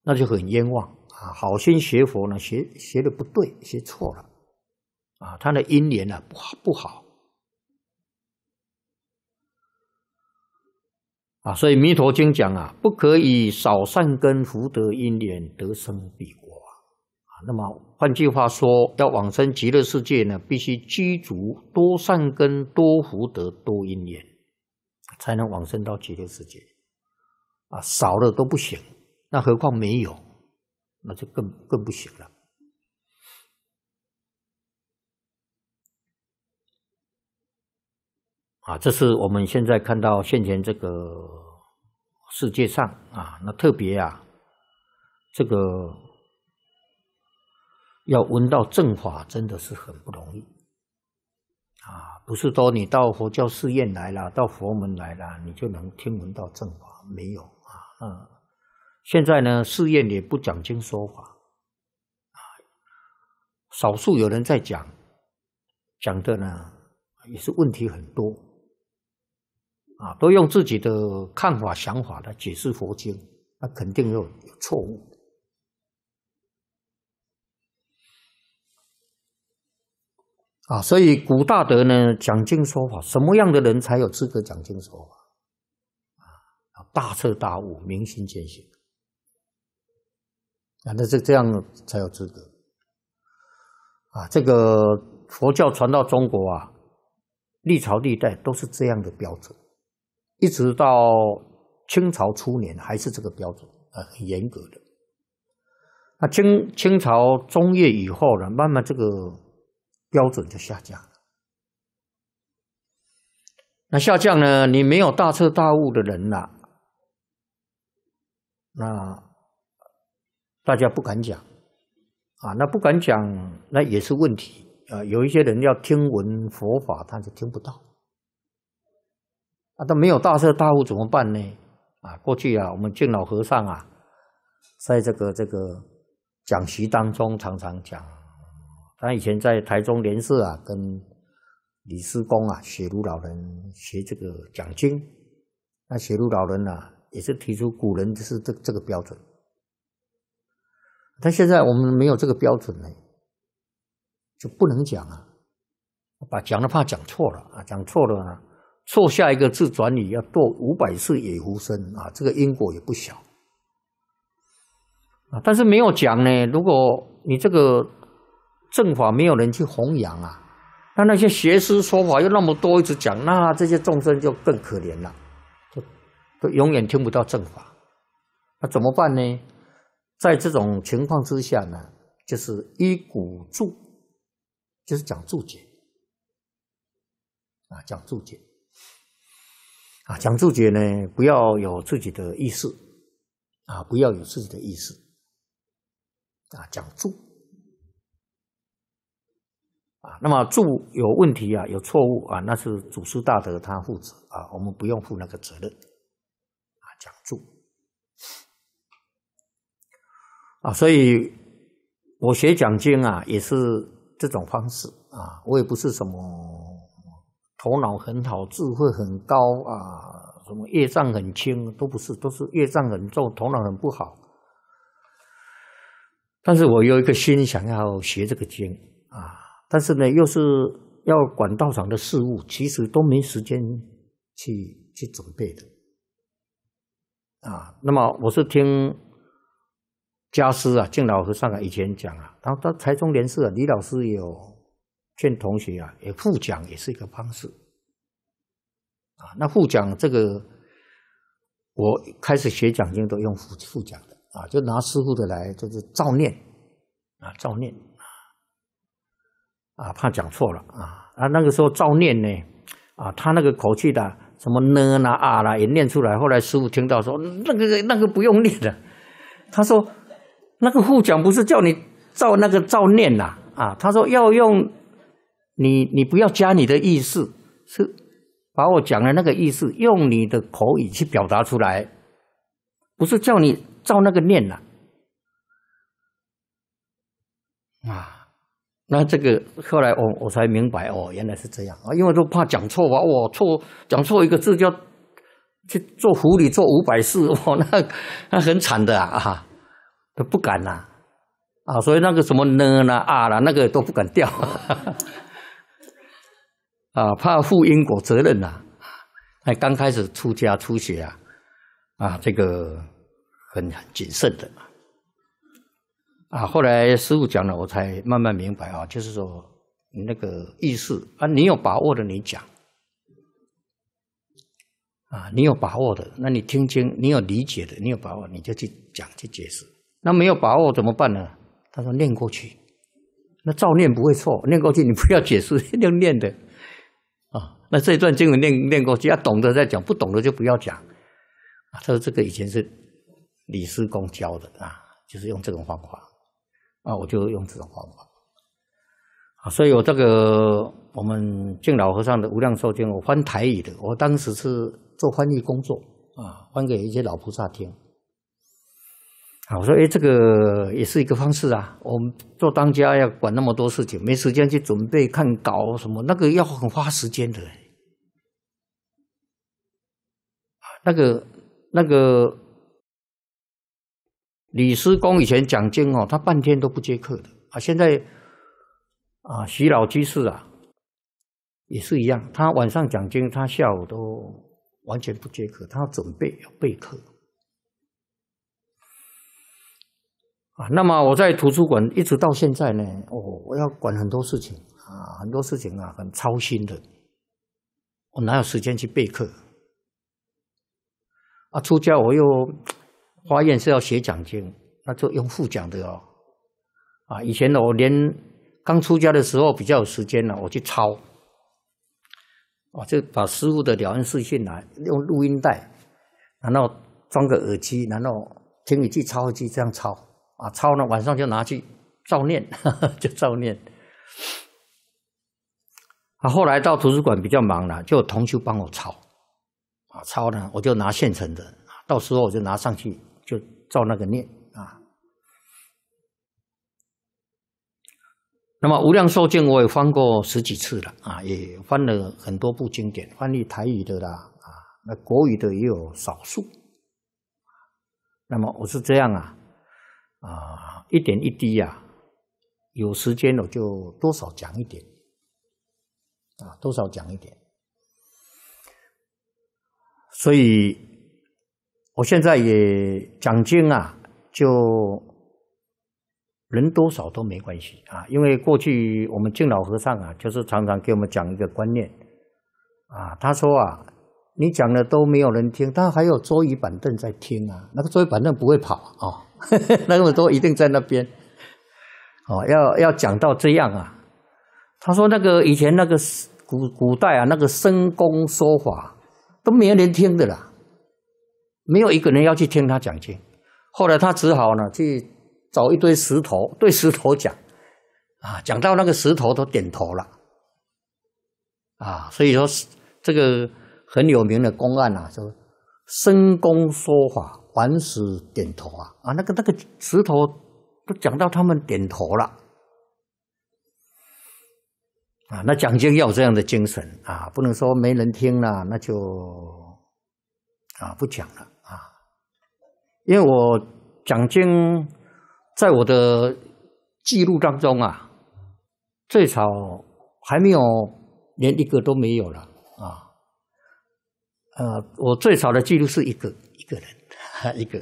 那就很冤枉啊，好心学佛呢，学学的不对，学错了，啊，他的因缘呢不好不好。啊，所以《弥陀经》讲啊，不可以少善根、福德、因缘，得生彼国啊。啊，那么换句话说，要往生极乐世界呢，必须积足多善根、多福德、多因缘，才能往生到极乐世界。啊，少了都不行，那何况没有，那就更更不行了。啊，这是我们现在看到现前这个。世界上啊，那特别啊，这个要闻到正法真的是很不容易啊！不是说你到佛教寺院来了，到佛门来了，你就能听闻到正法没有啊？嗯，现在呢，寺院也不讲经说法，啊，少数有人在讲，讲的呢也是问题很多。啊，都用自己的看法、想法来解释佛经，那肯定有错误。啊，所以古大德呢讲经说法，什么样的人才有资格讲经说法？啊，大彻大悟、明心见性，那这这样才有资格。啊，这个佛教传到中国啊，历朝历代都是这样的标准。一直到清朝初年，还是这个标准啊，很严格的。那清清朝中叶以后呢，慢慢这个标准就下降了。那下降呢，你没有大彻大悟的人呐，那大家不敢讲啊。那不敢讲，那也是问题啊。有一些人要听闻佛法，他就听不到。啊，都没有大彻大悟怎么办呢？啊，过去啊，我们敬老和尚啊，在这个这个讲席当中常常讲，他以前在台中莲社啊，跟李师公啊、雪庐老人学这个讲经，那雪庐老人啊，也是提出古人就是这这个标准，但现在我们没有这个标准呢，就不能讲啊，把讲的怕讲错了啊，讲错了。错下一个字，转语要堕五百次野狐身啊！这个因果也不小啊！但是没有讲呢，如果你这个正法没有人去弘扬啊，那那些邪师说法又那么多一直讲，那这些众生就更可怜了，就都永远听不到正法。那怎么办呢？在这种情况之下呢，就是一古注，就是讲注解啊，讲注解。啊，讲注解呢，不要有自己的意识，啊，不要有自己的意识，啊，讲注，啊，那么注有问题啊，有错误啊，那是祖师大德他负责啊，我们不用负那个责任，啊，讲注，啊，所以我学讲经啊，也是这种方式啊，我也不是什么。头脑很好，智慧很高啊，什么业障很轻都不是，都是业障很重，头脑很不好。但是我有一个心想要学这个经啊，但是呢，又是要管道场的事务，其实都没时间去去准备的啊。那么我是听家师啊，敬老和尚啊以前讲啊，然后到台中莲社李老师有。劝同学啊，也复讲也是一个方式，啊，那复讲这个，我开始学讲经都用复复讲的，啊，就拿师傅的来，就是照念，啊，照念，啊，怕讲错了，啊，啊，那个时候照念呢，啊，他那个口气的，什么呢啦啊啦，也念出来，后来师傅听到说，那个那个不用念了，他说，那个复讲不是叫你照那个照念呐，啊，他说要用。你你不要加你的意思，是把我讲的那个意思用你的口语去表达出来，不是叫你照那个念呐。啊，那这个后来我我才明白哦，原来是这样啊，因为都怕讲错话我错讲错一个字就要去做狐狸做五百次哇，那那很惨的啊，都不敢呐，啊，所以那个什么呢啦啊啦那个都不敢掉。啊，怕负因果责任呐！啊，那刚开始出家出学啊，啊，这个很很谨慎的。啊，后来师傅讲了，我才慢慢明白啊，就是说你那个意思啊，你有把握的你讲，啊，你有把握的，那你听清，你有理解的，你有把握，你就去讲去解释。那没有把握怎么办呢？他说念过去，那照念不会错，念过去你不要解释，要 念的。那这一段经文念念过去，要懂得再讲，不懂的就不要讲。他说：“这个以前是李师公教的啊，就是用这种方法啊，我就用这种方法。”啊，所以我这个我们敬老和尚的《无量寿经》，我翻台语的，我当时是做翻译工作啊，翻给一些老菩萨听。啊，我说：“哎，这个也是一个方式啊。我们做当家要管那么多事情，没时间去准备看稿什么，那个要很花时间的。”那个那个李师公以前讲经哦，他半天都不接客的啊。现在啊，徐老居士啊，也是一样，他晚上讲经，他下午都完全不接客，他准备要备课啊。那么我在图书馆一直到现在呢，哦，我要管很多事情啊，很多事情啊，很操心的，我哪有时间去备课？啊，出家我又发愿是要学讲经，那就用副讲的哦。啊，以前呢，我连刚出家的时候比较有时间呢，我去抄，我就把师傅的《了恩四信来用录音带，然后装个耳机，然后听你去抄这样抄，啊，抄呢晚上就拿去照念，就照念。啊，后来到图书馆比较忙了，就同修帮我抄。抄呢，我就拿现成的，到时候我就拿上去，就照那个念啊。那么《无量寿经》我也翻过十几次了啊，也翻了很多部经典，翻译台语的啦啊，那国语的也有少数。那么我是这样啊，啊，一点一滴呀，有时间我就多少讲一点啊，多少讲一点。所以，我现在也讲经啊，就人多少都没关系啊。因为过去我们敬老和尚啊，就是常常给我们讲一个观念啊。他说啊，你讲的都没有人听，但还有桌椅板凳在听啊。那个桌椅板凳不会跑啊，那么多一定在那边哦。要要讲到这样啊。他说那个以前那个古古代啊，那个深宫说法。都没人听的啦，没有一个人要去听他讲经。后来他只好呢去找一堆石头，对石头讲，啊，讲到那个石头都点头了，啊，所以说这个很有名的公案啊，说深宫说法，顽石点头啊，啊，那个那个石头都讲到他们点头了。啊，那讲经要有这样的精神啊！不能说没人听了，那就啊不讲了啊！因为我讲经在我的记录当中啊，最少还没有连一个都没有了啊！呃，我最少的记录是一个一个人 一个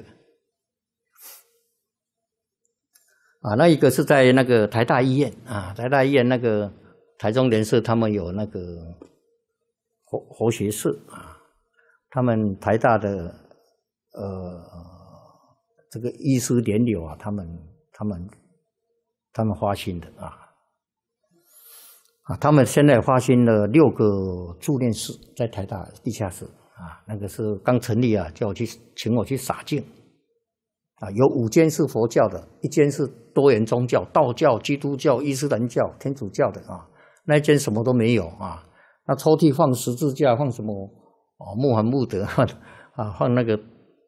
啊，那一个是在那个台大医院啊，台大医院那个。台中人士，他们有那个活活学社啊，他们台大的呃这个医师联友啊，他们他们他们花心的啊啊，他们现在花心了六个住念室在台大地下室啊，那个是刚成立啊，叫我去请我去洒净啊，有五间是佛教的，一间是多元宗教，道教、基督教、伊斯兰教、天主教的啊。那间什么都没有啊！那抽屉放十字架，放什么？哦，穆罕穆德啊，放那个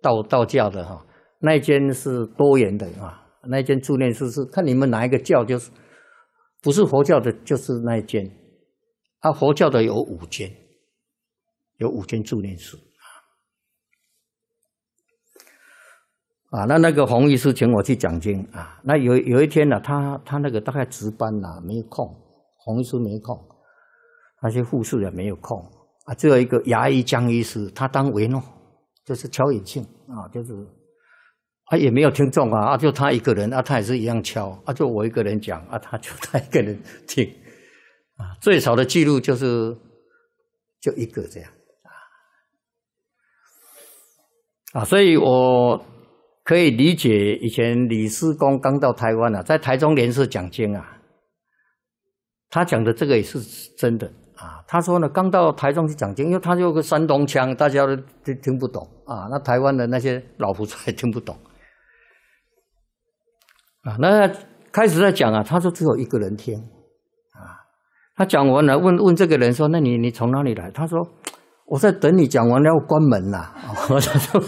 道道教的哈。那间是多元的啊。那间住念室是看你们哪一个教，就是不是佛教的，就是那间。啊，佛教的有五间，有五间住念室啊。啊，那那个弘一师请我去讲经啊。那有有一天呢，他他那个大概值班呐，没有空。洪医师没空，那些护士也没有空啊。最后一个牙医江医师，他当维诺，就是敲眼镜啊，就是啊也没有听众啊，啊，就他一个人啊，他也是一样敲啊，就我一个人讲啊，他就他一个人听啊。最少的记录就是就一个这样啊，啊，所以我可以理解以前李师公刚到台湾啊，在台中联社讲经啊。他讲的这个也是真的啊！他说呢，刚到台中去讲经，因为他有个山东腔，大家都听听不懂啊。那台湾的那些老糊涂也听不懂啊。那开始在讲啊，他说只有一个人听啊。他讲完了，问问这个人说：“那你你从哪里来？”他说：“我在等你讲完了要关门 我 他说：“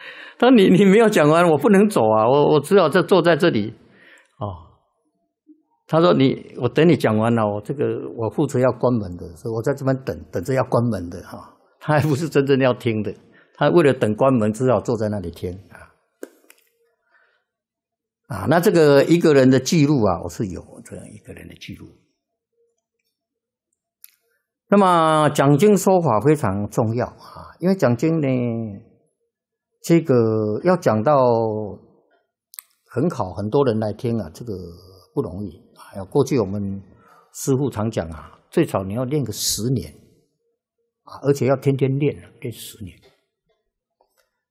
他你你没有讲完，我不能走啊！我我只好在坐在这里。”他说：“你，我等你讲完了，我这个我负责要关门的，所以我在这边等等着要关门的哈。他还不是真正要听的，他为了等关门，只好坐在那里听啊。啊，那这个一个人的记录啊，我是有这样一个人的记录。那么讲经说法非常重要啊，因为讲经呢，这个要讲到很好，很多人来听啊，这个不容易。”还有过去我们师傅常讲啊，最少你要练个十年啊，而且要天天练啊，练十年。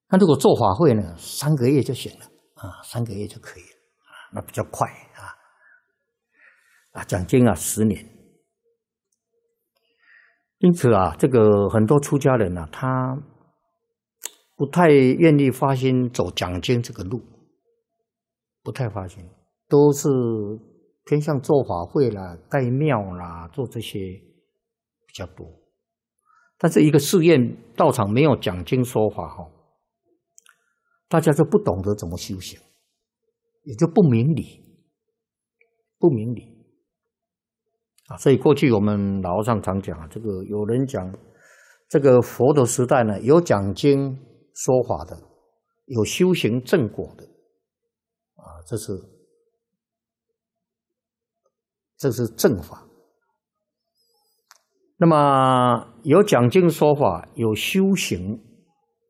那如果做法会呢，三个月就行了啊，三个月就可以了啊，那比较快啊。啊，讲经啊，十年。因此啊，这个很多出家人啊，他不太愿意发心走讲经这个路，不太发心，都是。偏向做法会啦、盖庙啦、做这些比较多，但是一个寺院道场没有讲经说法哈，大家就不懂得怎么修行，也就不明理，不明理啊！所以过去我们老和尚常讲啊，这个有人讲，这个佛的时代呢，有讲经说法的，有修行正果的，啊，这是。这是正法。那么有讲经说法，有修行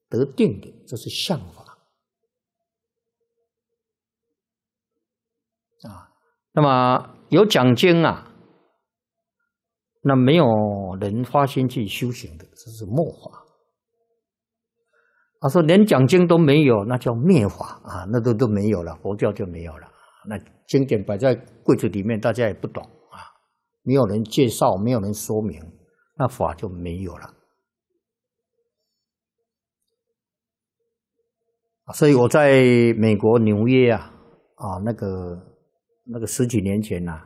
得定的，这是相法。啊，那么有讲经啊，那没有人花心去修行的，这是末法。他说连讲经都没有，那叫灭法啊，那都都没有了，佛教就没有了。那经典摆在柜子里面，大家也不懂啊，没有人介绍，没有人说明，那法就没有了。所以我在美国纽约啊，啊那个那个十几年前呐，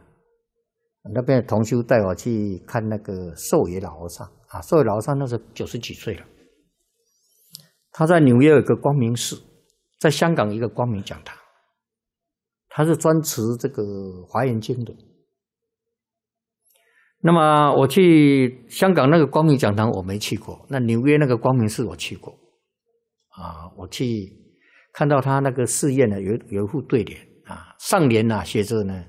那边同修带我去看那个寿爷老和尚啊，寿爷老和尚那时候九十几岁了，他在纽约有个光明寺，在香港一个光明讲堂。他是专持这个华严经的。那么我去香港那个光明讲堂我没去过，那纽约那个光明寺我去过。啊，我去看到他那个寺院呢，有有一副对联啊，上联呢写着呢：“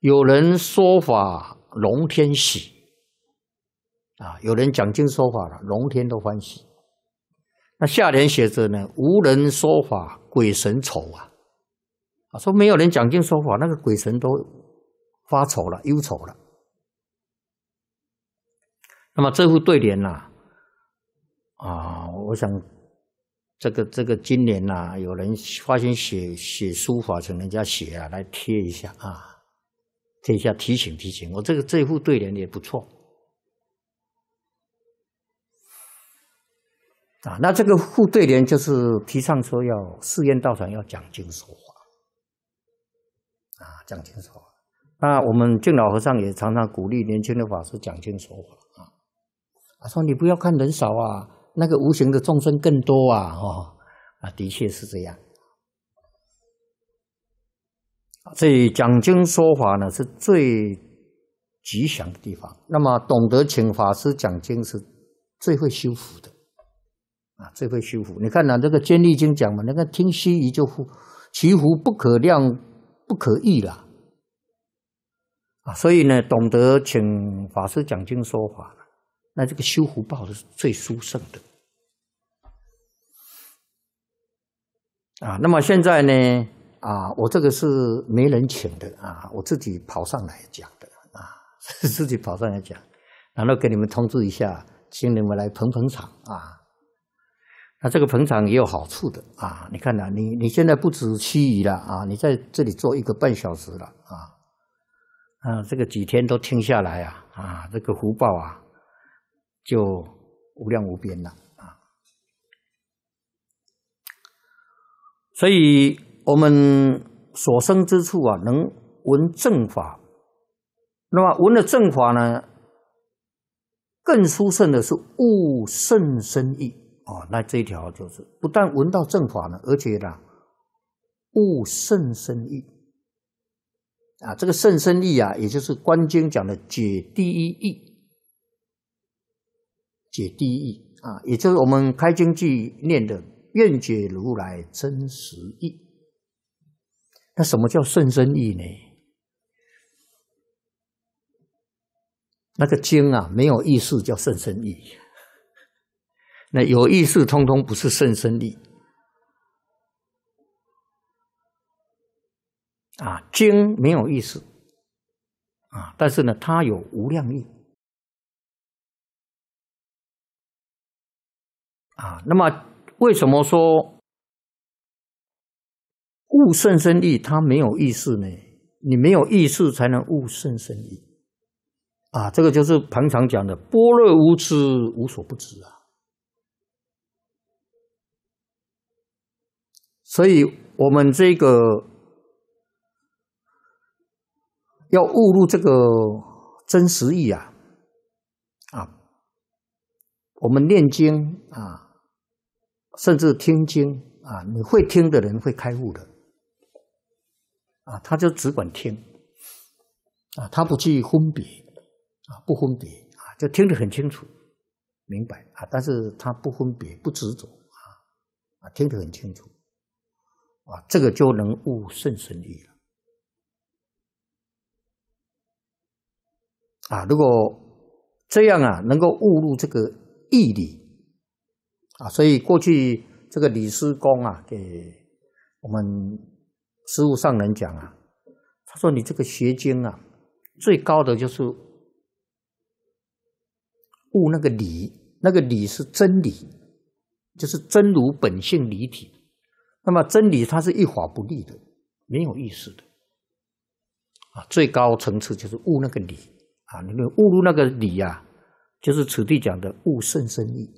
有人说法龙天喜”，啊，有人讲经说法了，龙天都欢喜。那下联写着呢：“无人说法鬼神愁啊。啊，说没有人讲经说法，那个鬼神都发愁了，忧愁了。那么这副对联呐，啊，我想这个这个今年呐，有人发现写写书法，请人家写啊，来贴一下啊，这下提醒提醒我，这个这副对联也不错啊。那这个副对联就是提倡说要寺院道场要讲经说法。啊，讲经说法，那我们敬老和尚也常常鼓励年轻的法师讲经说法啊。他说：“你不要看人少啊，那个无形的众生更多啊！”哦，啊，的确是这样。所以讲经说法呢，是最吉祥的地方。那么懂得请法师讲经，是最会修福的啊，最会修福。你看呢，这个《坚利经》讲嘛，那个听西医就福，其福不可量。不可逆了啊！所以呢，懂得请法师讲经说法，那这个修福报是最殊胜的啊。那么现在呢，啊，我这个是没人请的啊，我自己跑上来讲的啊，自己跑上来讲，然后给你们通知一下，请你们来捧捧场啊。那这个捧场也有好处的啊！你看呐，你你现在不止七姨了啊！你在这里坐一个半小时了啊，啊，这个几天都听下来啊，啊，这个福报啊，就无量无边了啊！所以，我们所生之处啊，能闻正法，那么闻了正法呢，更殊胜的是悟甚深意。哦，那这一条就是不但闻到正法呢，而且呢，悟甚深意啊。这个甚深意啊，也就是观经讲的解第一义，解第一义啊，也就是我们开经记念的愿解如来真实义。那什么叫甚深意呢？那个经啊，没有意思叫甚深意。那有意识，通通不是甚深力啊。经没有意识啊，但是呢，它有无量力。啊。那么，为什么说悟甚深力它没有意识呢？你没有意识，才能悟甚深力啊。这个就是平常讲的“般若无知，无所不知”啊。所以，我们这个要悟入这个真实意啊，啊，我们念经啊，甚至听经啊，你会听的人会开悟的，啊，他就只管听，啊，他不去分别，啊，不分别，啊，就听得很清楚，明白啊，但是他不分别，不执着，啊，啊，听得很清楚。啊，这个就能悟圣圣理了。啊，如果这样啊，能够悟入这个义理啊，所以过去这个李师公啊，给我们师物上人讲啊，他说：“你这个学经啊，最高的就是悟那个理，那个理是真理，就是真如本性理体。”那么真理它是一法不立的，没有意思的啊。最高层次就是悟那个理啊，你悟入那个理呀，就是此地讲的悟甚深意，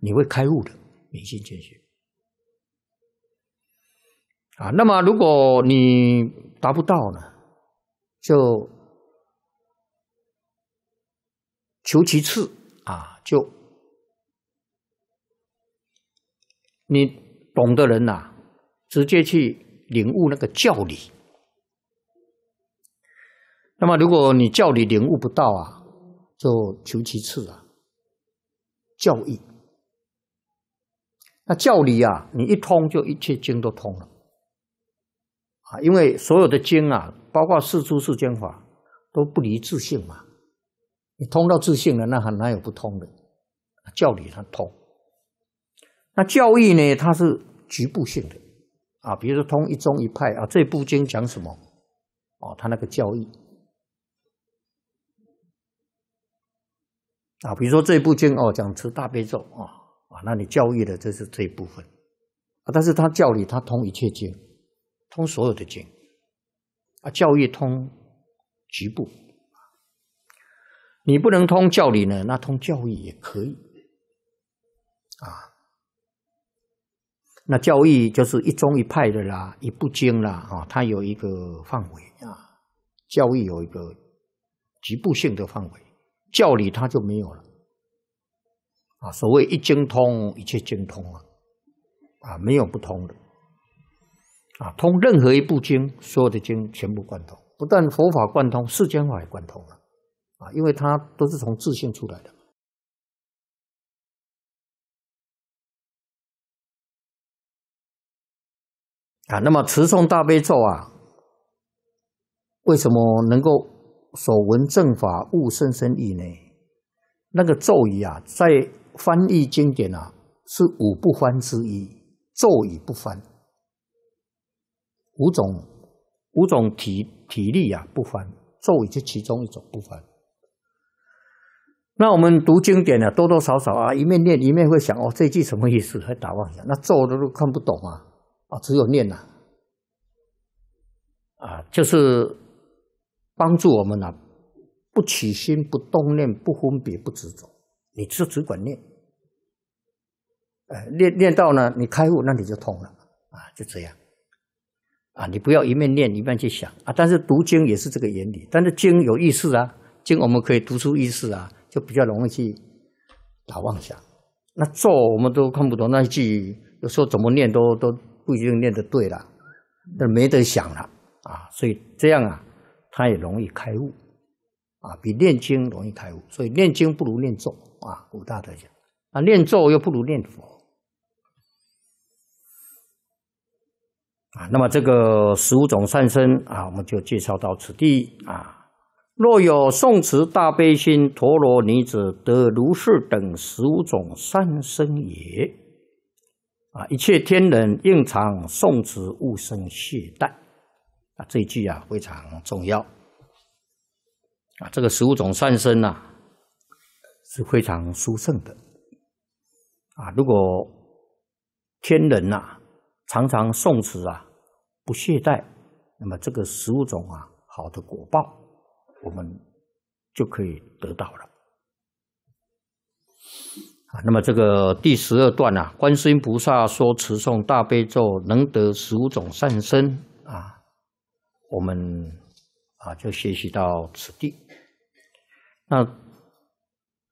你会开悟的，明心见性啊。那么如果你达不到呢，就求其次啊，就你。懂的人呐，直接去领悟那个教理。那么，如果你教理领悟不到啊，就求其次啊，教义。那教理啊，你一通就一切经都通了啊，因为所有的经啊，包括四诸四经法，都不离自性嘛。你通到自性了，那很难有不通的。教理它通，那教义呢，它是。局部性的啊，比如说通一宗一派啊，这部经讲什么？哦，他那个教义啊，比如说这部经哦讲持大悲咒啊啊，那你教义的这是这一部分啊，但是他教理他通一切经，通所有的经啊，教义通局部，你不能通教理呢，那通教义也可以。那教义就是一宗一派的啦，一部经啦，哦，它有一个范围啊，教义有一个局部性的范围，教理它就没有了，啊，所谓一精通一切精通啊，啊，没有不通的，啊，通任何一部经，所有的经全部贯通，不但佛法贯通，世间法也贯通了，啊，因为它都是从自性出来的。啊，那么持诵大悲咒啊，为什么能够所闻正法悟甚深意呢？那个咒语啊，在翻译经典啊，是五不翻之一，咒语不翻。五种五种体体力啊不翻，咒语是其中一种不翻。那我们读经典呢，多多少少啊，一面念一面会想哦，这句什么意思？还打妄想，那咒的都看不懂啊。啊，只有念呐，啊，就是帮助我们呐，不起心不动念，不分别不执着，你就只管念，呃，念念到呢，你开悟那你就通了啊，就这样，啊，你不要一面念一面去想啊，但是读经也是这个原理，但是经有意思啊，经我们可以读出意思啊，就比较容易去打妄想，那咒我们都看不懂，那句有时候怎么念都都。一定念的对了，那没得想了啊，所以这样啊，他也容易开悟啊，比念经容易开悟。所以念经不如念咒啊，五大德讲啊，念咒又不如念佛啊。那么这个十五种善身啊，我们就介绍到此地啊。若有宋持大悲心陀罗尼子的如是等十五种善身也。啊，一切天人应常诵持，勿生懈怠。啊，这一句啊非常重要。啊，这个十五种善身呐是非常殊胜的。啊，如果天人呐常常诵持啊，不懈怠，那么这个十五种啊好的果报，我们就可以得到了。啊，那么这个第十二段啊，观世音菩萨说持诵大悲咒能得十五种善身啊，我们啊就学习到此地。那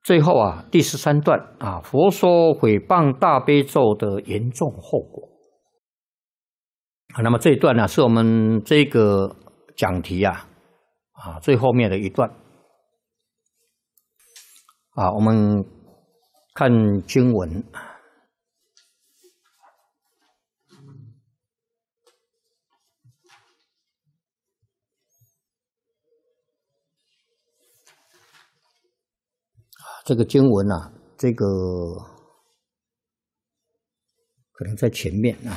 最后啊，第十三段啊，佛说毁谤大悲咒的严重后果。啊，那么这一段呢，是我们这个讲题啊，啊最后面的一段啊，我们。看经文啊，这个经文呐，这个可能在前面啊，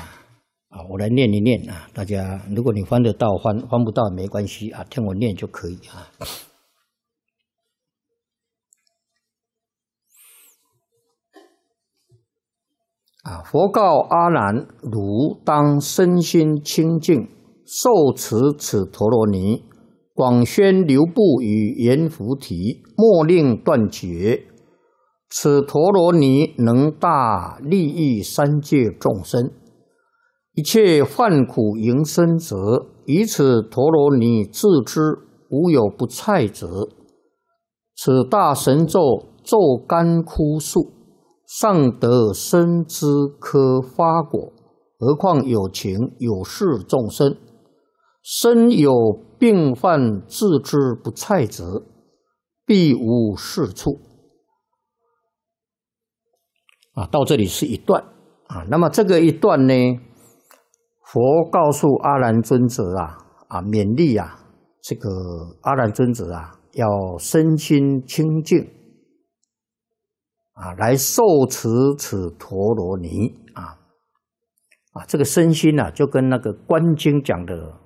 啊，我来念一念啊，大家，如果你翻得到，翻翻不到没关系啊，听我念就可以啊。啊！佛告阿难：汝当身心清净，受持此陀罗尼，广宣流布与阎浮提，莫令断绝。此陀罗尼能大利益三界众生，一切患苦迎生者，以此陀罗尼自知无有不菜者。此大神咒，咒甘枯树。尚得生之科花果，何况有情有事众生，身有病患，自知不菜者，必无是处。啊，到这里是一段啊。那么这个一段呢，佛告诉阿兰尊者啊，啊勉励啊，这个阿兰尊者啊，要身心清净。啊，来受持此陀罗尼啊！啊，这个身心呢，就跟那个观经讲的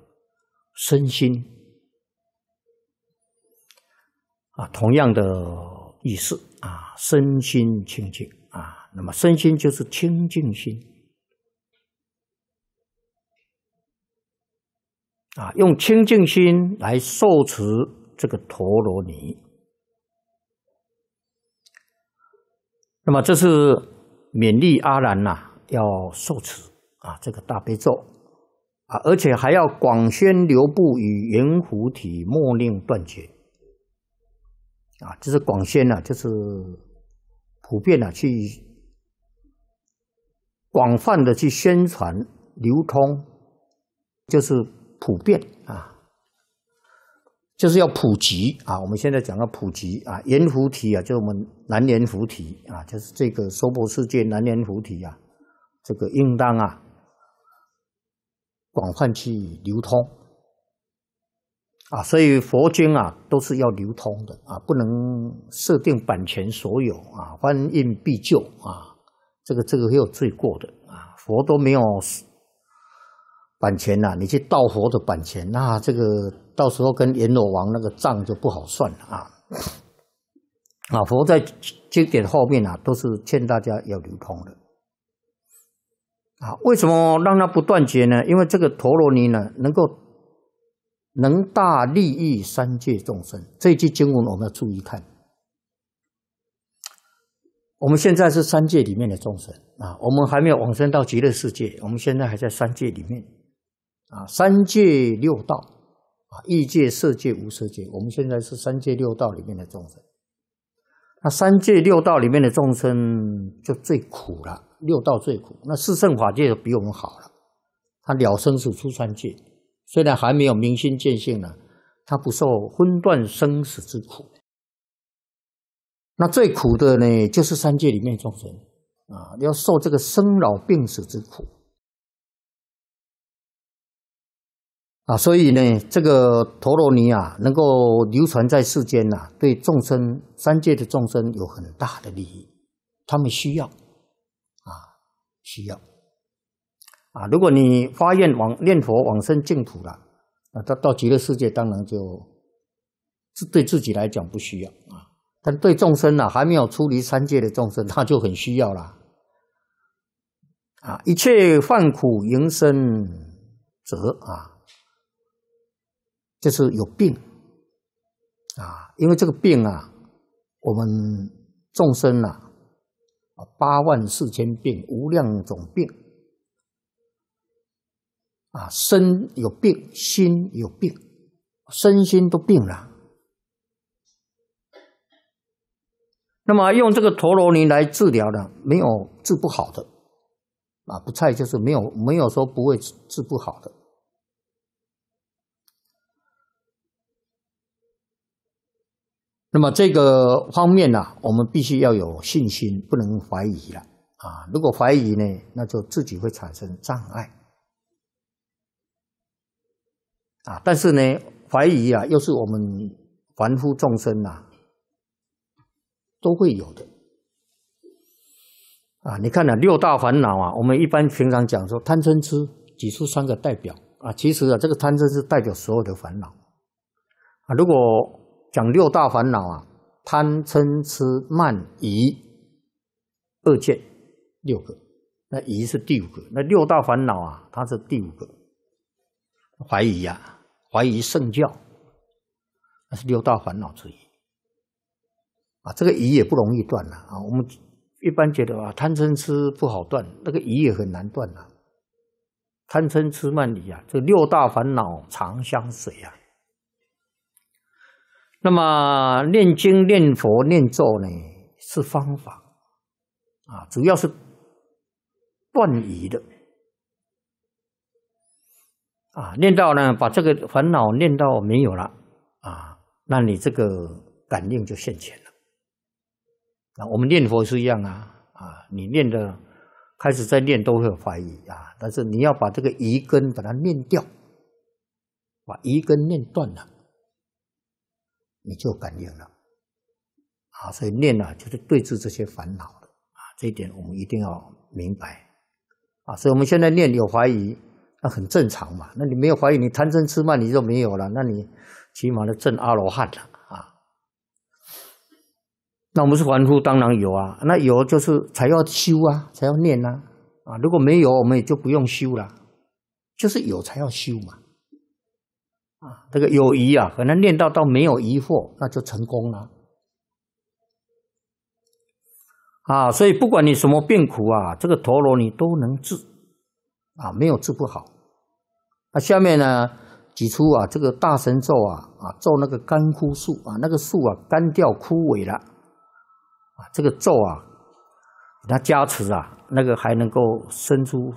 身心啊，同样的意思啊，身心清净啊，那么身心就是清净心啊，用清净心来受持这个陀罗尼。那么这是勉励阿兰呐要受持啊这个大悲咒啊，而且还要广宣流布与圆弧体莫令断绝啊，这是广宣呐，就是普遍的去广泛的去宣传流通，就是普遍啊。就是要普及啊！我们现在讲到普及啊，盐福提啊，就我们南莲福提啊，就是这个娑婆世界南莲福提啊，这个应当啊，广泛去流通啊。所以佛经啊，都是要流通的啊，不能设定版权所有啊，翻印必救啊，这个这个会有罪过的啊，佛都没有。版权呐，你去盗佛的版权，那这个到时候跟阎罗王那个账就不好算了啊！啊，佛在经典后面啊，都是劝大家要流通的啊。为什么让它不断绝呢？因为这个陀罗尼呢，能够能大利益三界众生。这一句经文我们要注意看。我们现在是三界里面的众生啊，我们还没有往生到极乐世界，我们现在还在三界里面。啊，三界六道，啊，异界、色界、无色界，我们现在是三界六道里面的众生。那三界六道里面的众生就最苦了，六道最苦。那四圣法界就比我们好了，他了生死出三界，虽然还没有明心见性呢，他不受昏断生死之苦。那最苦的呢，就是三界里面众生啊，要受这个生老病死之苦。啊，所以呢，这个陀罗尼啊，能够流传在世间呐，对众生三界的众生有很大的利益，他们需要啊，需要啊。如果你发愿往念佛往生净土了，那到到极乐世界当然就是对自己来讲不需要啊，但对众生呢，还没有出离三界的众生，他就很需要了啊。一切犯苦迎生则啊。就是有病啊，因为这个病啊，我们众生啊，八万四千病，无量种病啊，身有病，心有病，身心都病了。那么用这个陀罗尼来治疗呢，没有治不好的啊，不菜就是没有没有说不会治治不好的。那么这个方面呢，我们必须要有信心，不能怀疑了啊！如果怀疑呢，那就自己会产生障碍啊！但是呢，怀疑啊，又是我们凡夫众生啊都会有的啊！你看呢，六大烦恼啊，我们一般平常讲说贪嗔痴，举出三个代表啊，其实啊，这个贪嗔痴代表所有的烦恼啊，如果。讲六大烦恼啊，贪嗔痴慢疑，二见六个，那疑是第五个，那六大烦恼啊，它是第五个，怀疑呀，怀疑圣教，那是六大烦恼之一啊。这个疑也不容易断了啊，我们一般觉得啊，贪嗔痴不好断，那个疑也很难断呐。贪嗔痴慢疑啊，这六大烦恼常相随啊。那么念经、念佛、念咒呢，是方法，啊，主要是断疑的，啊，念到呢，把这个烦恼念到没有了，啊，那你这个感应就现前了。那我们念佛是一样啊，啊，你念的开始在念都会怀疑啊，但是你要把这个疑根把它念掉，把疑根念断了。你就感应了啊，所以念呢，就是对治这些烦恼的啊，这一点我们一定要明白啊。所以我们现在念有怀疑，那很正常嘛。那你没有怀疑，你贪嗔痴慢，你就没有了。那你起码的正阿罗汉了啊。那我们是凡夫，当然有啊。那有就是才要修啊，才要念啊啊。如果没有，我们也就不用修了，就是有才要修嘛。啊，这个有疑啊，可能念到到没有疑惑，那就成功了。啊，所以不管你什么病苦啊，这个陀螺你都能治，啊，没有治不好。那下面呢，举出啊，这个大神咒啊，啊，咒那个干枯树啊，那个树啊干掉枯萎了，啊，这个咒啊，给它加持啊，那个还能够生出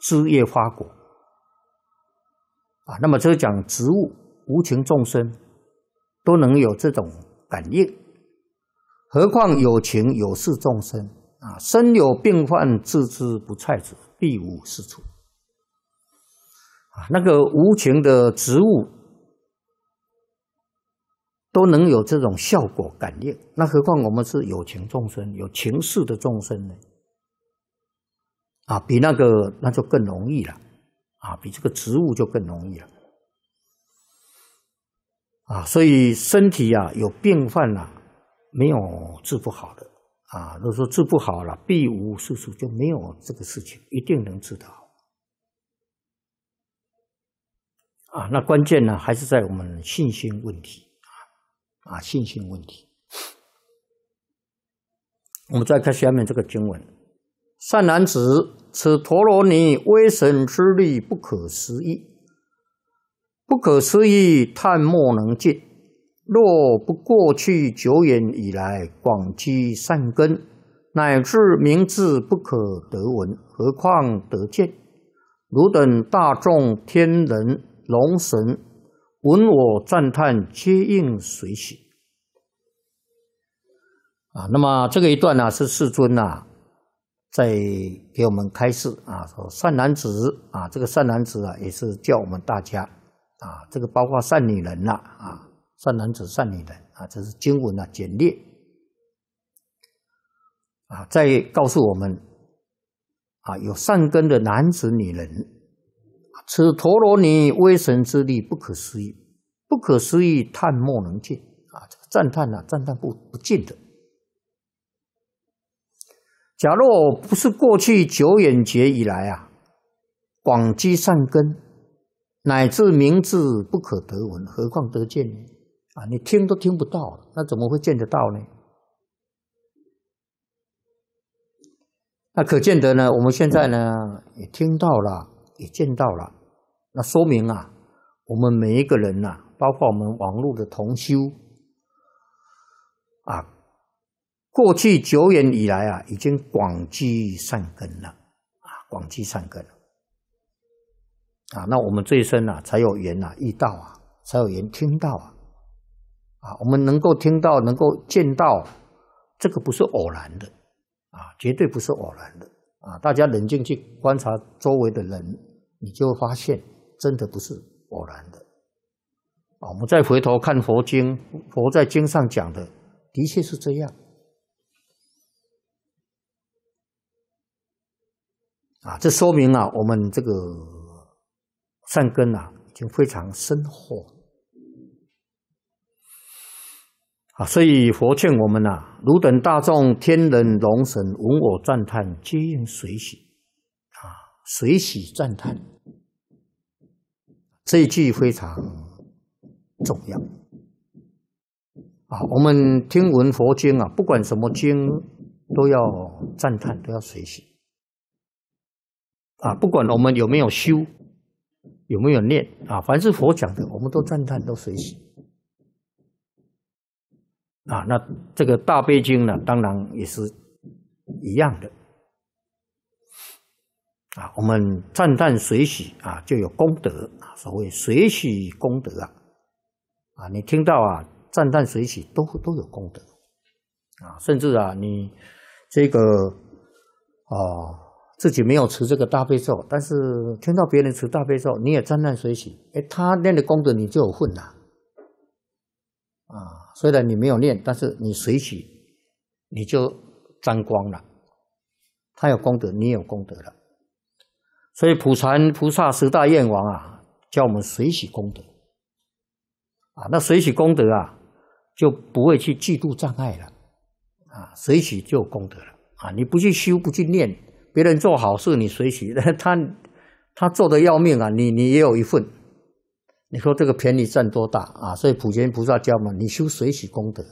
枝叶花果。啊，那么就是讲植物无情众生都能有这种感应，何况有情有事众生啊？身有病患，自知不菜者，必无是处啊！那个无情的植物都能有这种效果感应，那何况我们是有情众生、有情事的众生呢？啊，比那个那就更容易了。啊，比这个植物就更容易了，啊，所以身体呀有病患呐，没有治不好的，啊，如果说治不好了，必无是处，就没有这个事情，一定能治得好。啊，那关键呢还是在我们信心问题，啊，啊，信心问题。我们再看下面这个经文，善男子。此陀罗尼威神之力不可思议，不可思议，叹莫能尽。若不过去久远以来广积善根，乃至名字不可得闻，何况得见？汝等大众天人龙神，闻我赞叹，皆应随喜。啊，那么这个一段呢，是世尊呐。在给我们开示啊，说善男子啊，这个善男子啊，也是叫我们大家啊，这个包括善女人呐啊，善男子善女人啊，这是经文啊简略啊，在告诉我们啊，有善根的男子女人，此陀罗尼威神之力不可思议，不可思议叹莫能尽啊，这个赞叹呐赞叹不不尽的。假若不是过去久远劫以来啊，广积善根，乃至名字不可得闻，何况得见呢？啊，你听都听不到，那怎么会见得到呢？那可见得呢？我们现在呢，也听到了，也见到了。那说明啊，我们每一个人呐，包括我们网络的同修，啊。过去久远以来啊，已经广积善根了啊，广积善根了啊。那我们这一生啊，才有缘啊遇到啊，才有缘听到啊啊，我们能够听到、能够见到，这个不是偶然的啊，绝对不是偶然的啊。大家冷静去观察周围的人，你就发现真的不是偶然的啊。我们再回头看佛经，佛在经上讲的，的确是这样。啊，这说明啊，我们这个善根啊，已经非常深厚。啊，所以佛劝我们呐，汝等大众、天人、龙神，闻我赞叹，皆应随喜。啊，随喜赞叹，这一句非常重要。啊，我们听闻佛经啊，不管什么经，都要赞叹，都要随喜。啊，不管我们有没有修，有没有念啊，凡是佛讲的，我们都赞叹，都随喜。啊，那这个《大悲经》呢，当然也是一样的。啊，我们赞叹随喜啊，就有功德啊，所谓随喜功德啊。啊，你听到啊，赞叹随喜都都有功德，啊，甚至啊，你这个哦。自己没有持这个大悲咒，但是听到别人持大悲咒，你也沾沾水洗，哎，他念的功德，你就有份了。啊，虽然你没有念，但是你水洗，你就沾光了。他有功德，你也有功德了。所以普传菩萨十大愿王啊，叫我们水洗功德。啊，那水洗功德啊，就不会去嫉妒障碍了。啊，水洗就有功德了。啊，你不去修，不去念。别人做好事，你随喜；他他做的要命啊，你你也有一份。你说这个便宜占多大啊？所以普贤菩萨教嘛，你修随喜功德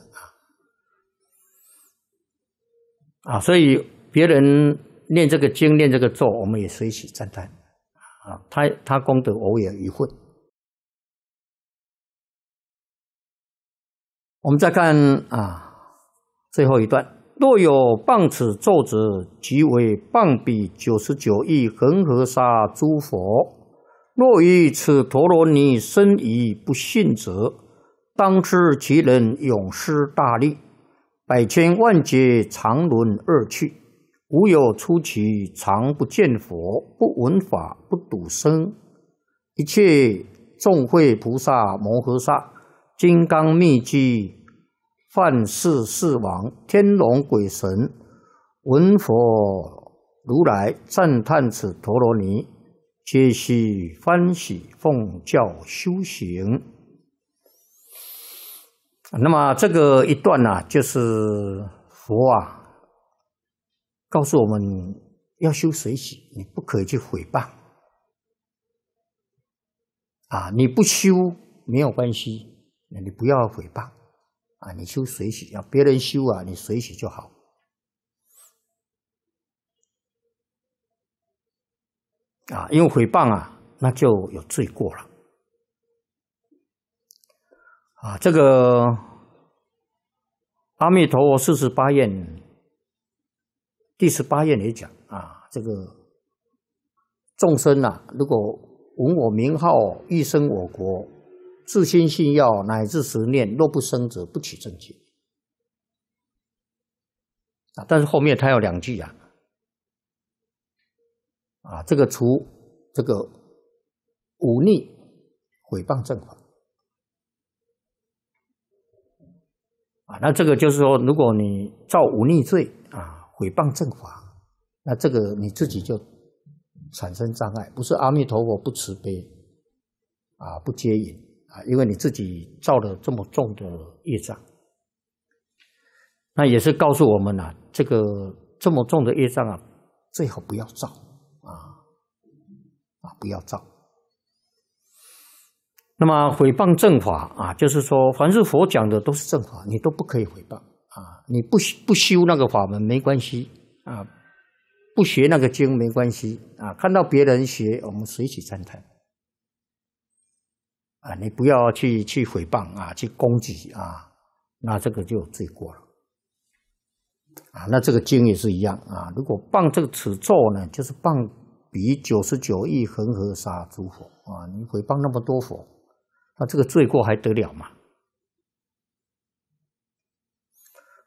啊。啊，所以别人念这个经、念这个咒，我们也随喜赞叹啊。他他功德我也一份。我们再看啊，最后一段。若有棒尺咒者，即为棒比九十九亿恒河沙诸佛。若于此陀罗尼身疑不信者，当知其人永失大利，百千万劫常轮二去。无有出其常，不见佛，不闻法，不睹身。一切众会菩萨摩诃萨，金刚秘迹。万世四王，天龙鬼神，文佛如来赞叹此陀罗尼，皆悉欢喜奉教修行。那么这个一段呢，就是佛啊，告诉我们要修水喜，你不可以去诽谤啊！你不修没有关系，那你不要诽谤。啊，你修随喜，要别人修啊，你随喜就好。啊，因为诽谤啊，那就有罪过了。啊，这个《阿弥陀佛四十八愿》第十八愿也讲啊，这个众生呐，如果闻我名号，一生我国。自心信要乃至十念若不生者不起正解啊！但是后面他有两句啊，啊，这个除这个忤逆毁谤正法啊，那这个就是说，如果你造忤逆罪啊，毁谤正法，那这个你自己就产生障碍，不是阿弥陀佛不慈悲啊，不接引。啊，因为你自己造了这么重的业障，那也是告诉我们呐，这个这么重的业障啊，最好不要造啊啊，不要造。那么毁谤正法啊，就是说，凡是佛讲的都是正法，你都不可以毁谤啊。你不不修那个法门没关系啊，不学那个经没关系啊。看到别人学，我们随喜赞叹。啊，你不要去去诽谤啊，去攻击啊，那这个就有罪过了。啊，那这个经也是一样啊。如果谤这个此咒呢，就是谤比九十九亿恒河沙诸佛啊，你诽谤那么多佛，那这个罪过还得了嘛？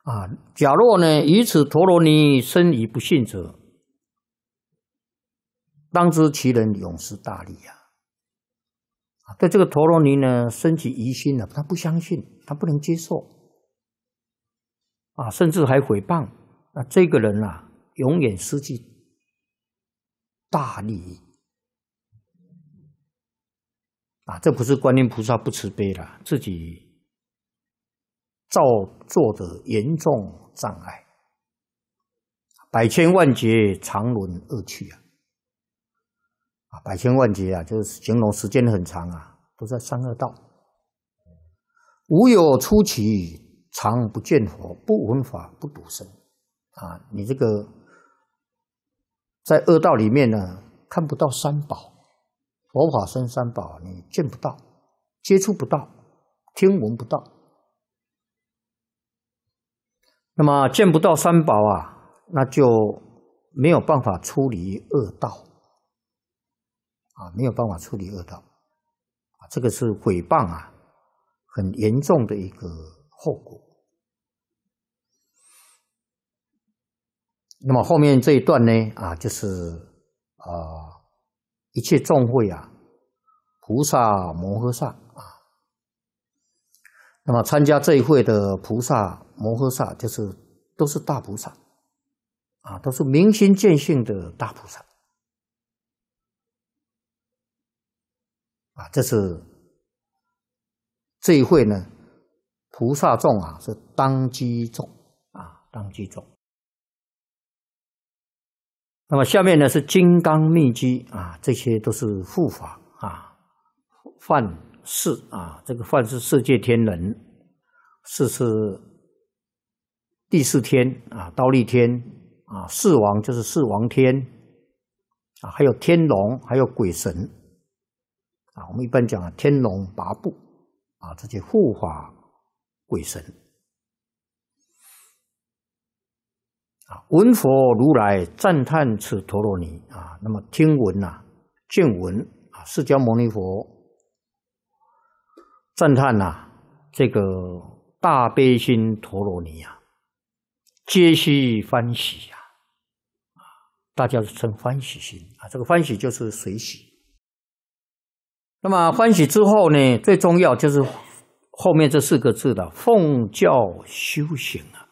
啊，假若呢，以此陀罗尼生以不信者，当知其人永失大利呀。对这个陀罗尼呢，升起疑心了，他不相信，他不能接受，啊，甚至还诽谤，那这个人啊，永远失去大利益，啊，这不是观音菩萨不慈悲了，自己造作的严重障碍，百千万劫常轮恶趣啊。啊，百千万劫啊，就是形容时间很长啊。都在三恶道，无有出其常不见佛，不闻法，不睹身。啊，你这个在恶道里面呢，看不到三宝，佛法生三宝，你见不到，接触不到，听闻不到。那么见不到三宝啊，那就没有办法出离恶道。啊，没有办法处理恶道，啊，这个是诽谤啊，很严重的一个后果。那么后面这一段呢，啊，就是啊，一切众会啊，菩萨摩诃萨啊，那么参加这一会的菩萨摩诃萨，就是都是大菩萨，啊，都是明心见性的大菩萨。啊，这是这一会呢，菩萨众啊是当机众啊，当机众。那么下面呢是金刚秘机啊，这些都是护法啊，梵世啊，这个梵是世界天人，世是第四天啊，刀立天啊，四王就是四王天啊，还有天龙，还有鬼神。啊，我们一般讲啊，天龙八部啊，这些护法鬼神啊，闻佛如来赞叹此陀罗尼啊，那么听闻呐，见闻啊，释迦牟尼佛赞叹呐，这个大悲心陀罗尼啊，皆悉欢喜呀，啊，大家称欢喜心啊，这个欢喜就是随喜。那么欢喜之后呢？最重要就是后面这四个字的“奉教修行”啊！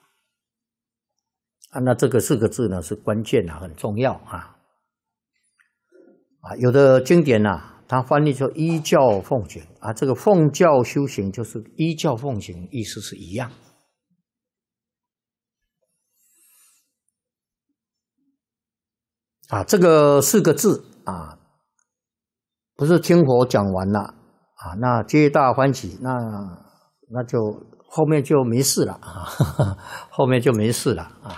啊，那这个四个字呢是关键啊，很重要啊！啊，有的经典呐，它翻译说依教奉行”啊，这个“奉教修行”就是“依教奉行”，意思是一样。啊，这个四个字啊。不是听佛讲完了啊，那皆大欢喜，那那就后面就没事了啊，后面就没事了啊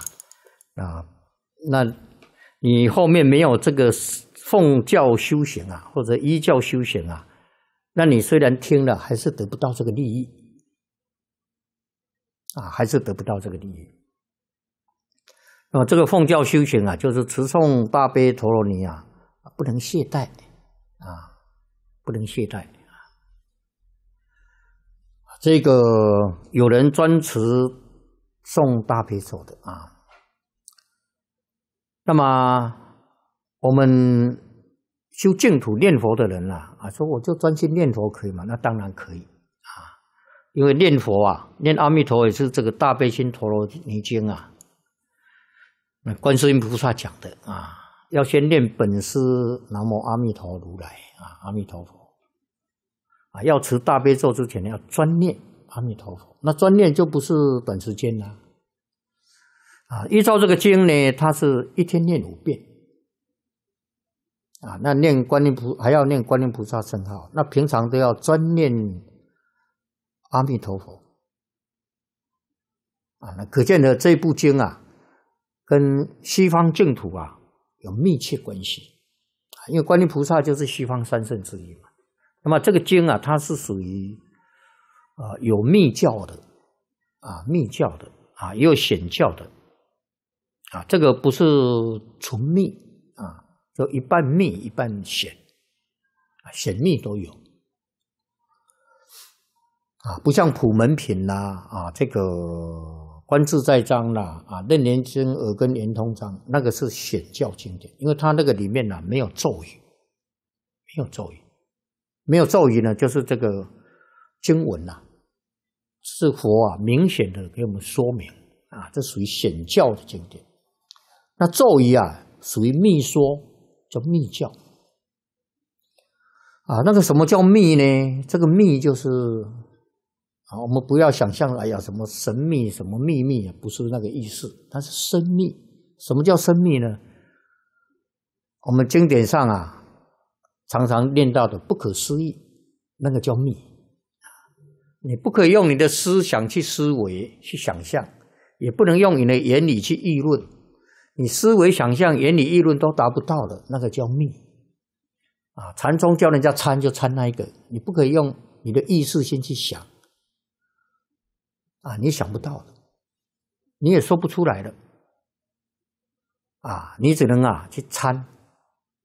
啊，那你后面没有这个奉教修行啊，或者依教修行啊，那你虽然听了，还是得不到这个利益啊，还是得不到这个利益。那么这个奉教修行啊，就是持诵大悲陀罗尼啊，不能懈怠啊。不能懈怠啊！这个有人专持送大悲咒的啊。那么我们修净土念佛的人啦啊，说我就专心念佛可以吗？那当然可以啊，因为念佛啊，念阿弥陀也是这个《大悲心陀罗尼经》啊，那观世音菩萨讲的啊，要先念本师南无阿弥陀如来啊，阿弥陀佛。啊，要持大悲咒之前呢，要专念阿弥陀佛。那专念就不是短时间了、啊，依照这个经呢，它是一天念五遍，啊，那念观音菩还要念观音菩萨圣号，那平常都要专念阿弥陀佛，啊，那可见的这部经啊，跟西方净土啊有密切关系，因为观音菩萨就是西方三圣之一嘛。那么这个经啊，它是属于啊有密教的啊密教的啊也有显教的啊这个不是纯密啊，就一半密一半显啊显密都有啊不像普门品啦啊这个观自在章啦啊任连经耳根圆通章那个是显教经典，因为它那个里面呢没有咒语，没有咒语。没有咒语呢，就是这个经文呐，是佛啊明显的给我们说明啊，这属于显教的经典。那咒语啊，属于密说，叫密教。啊，那个什么叫密呢？这个密就是，啊，我们不要想象，哎呀，什么神秘，什么秘密不是那个意思，它是生密。什么叫生密呢？我们经典上啊。常常念到的不可思议，那个叫密你不可以用你的思想去思维、去想象，也不能用你的言语去议论。你思维、想象、言语、议论都达不到了，那个叫密啊！禅宗教人家参就参那一个，你不可以用你的意识先去想啊，你想不到的，你也说不出来的，啊，你只能啊去参。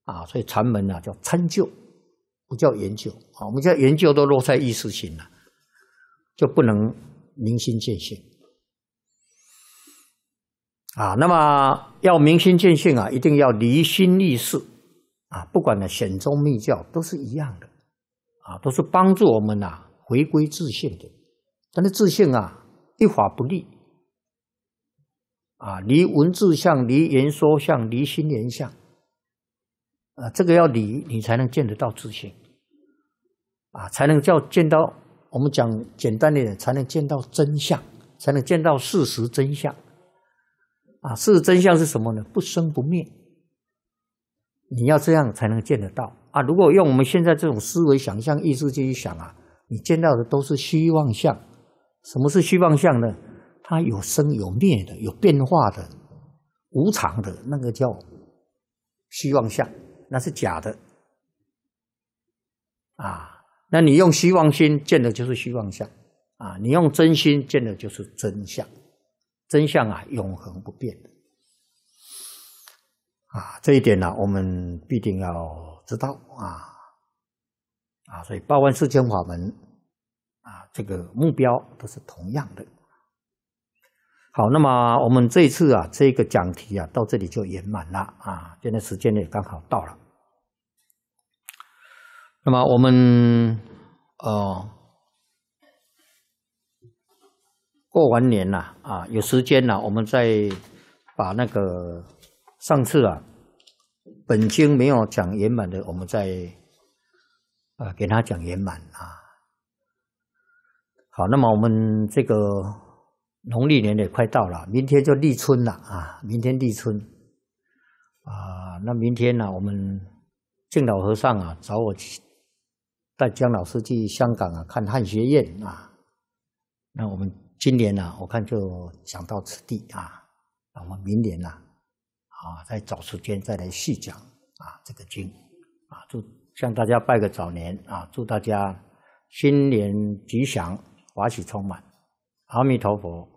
啊，所以禅门呢叫参究，不叫研究。啊，我们叫研究都落在意识心了，就不能明心见性。啊，那么要明心见性啊，一定要离心立事。啊，不管呢显宗密教都是一样的，啊，都是帮助我们呐回归自信的。但是自信啊，一法不立。啊，离文字相，离言说相，离心言相。啊，这个要理你才能见得到自信，啊，才能叫见到我们讲简单点，才能见到真相，才能见到事实真相，啊，事实真相是什么呢？不生不灭，你要这样才能见得到。啊，如果用我们现在这种思维、想象、意识去想啊，你见到的都是虚妄相。什么是虚妄相呢？它有生有灭的，有变化的，无常的，那个叫虚妄相。那是假的，啊，那你用虚妄心见的就是虚妄相，啊，你用真心见的就是真相，真相啊，永恒不变的，啊，这一点呢，我们必定要知道，啊，啊，所以八万四千法门，啊，这个目标都是同样的。好，那么我们这一次啊，这个讲题啊，到这里就圆满了啊。今天时间呢刚好到了，那么我们呃过完年了啊，有时间了，我们再把那个上次啊本经没有讲圆满的，我们再啊给他讲圆满啊。好，那么我们这个。农历年也快到了，明天就立春了啊！明天立春，啊，那明天呢？我们敬老和尚啊，找我去带江老师去香港啊，看汉学院啊。那我们今年呢，我看就讲到此地啊。那我们明年呢，啊，再找时间再来细讲啊。这个经，啊，祝向大家拜个早年啊，祝大家新年吉祥，华喜充满。阿弥陀佛。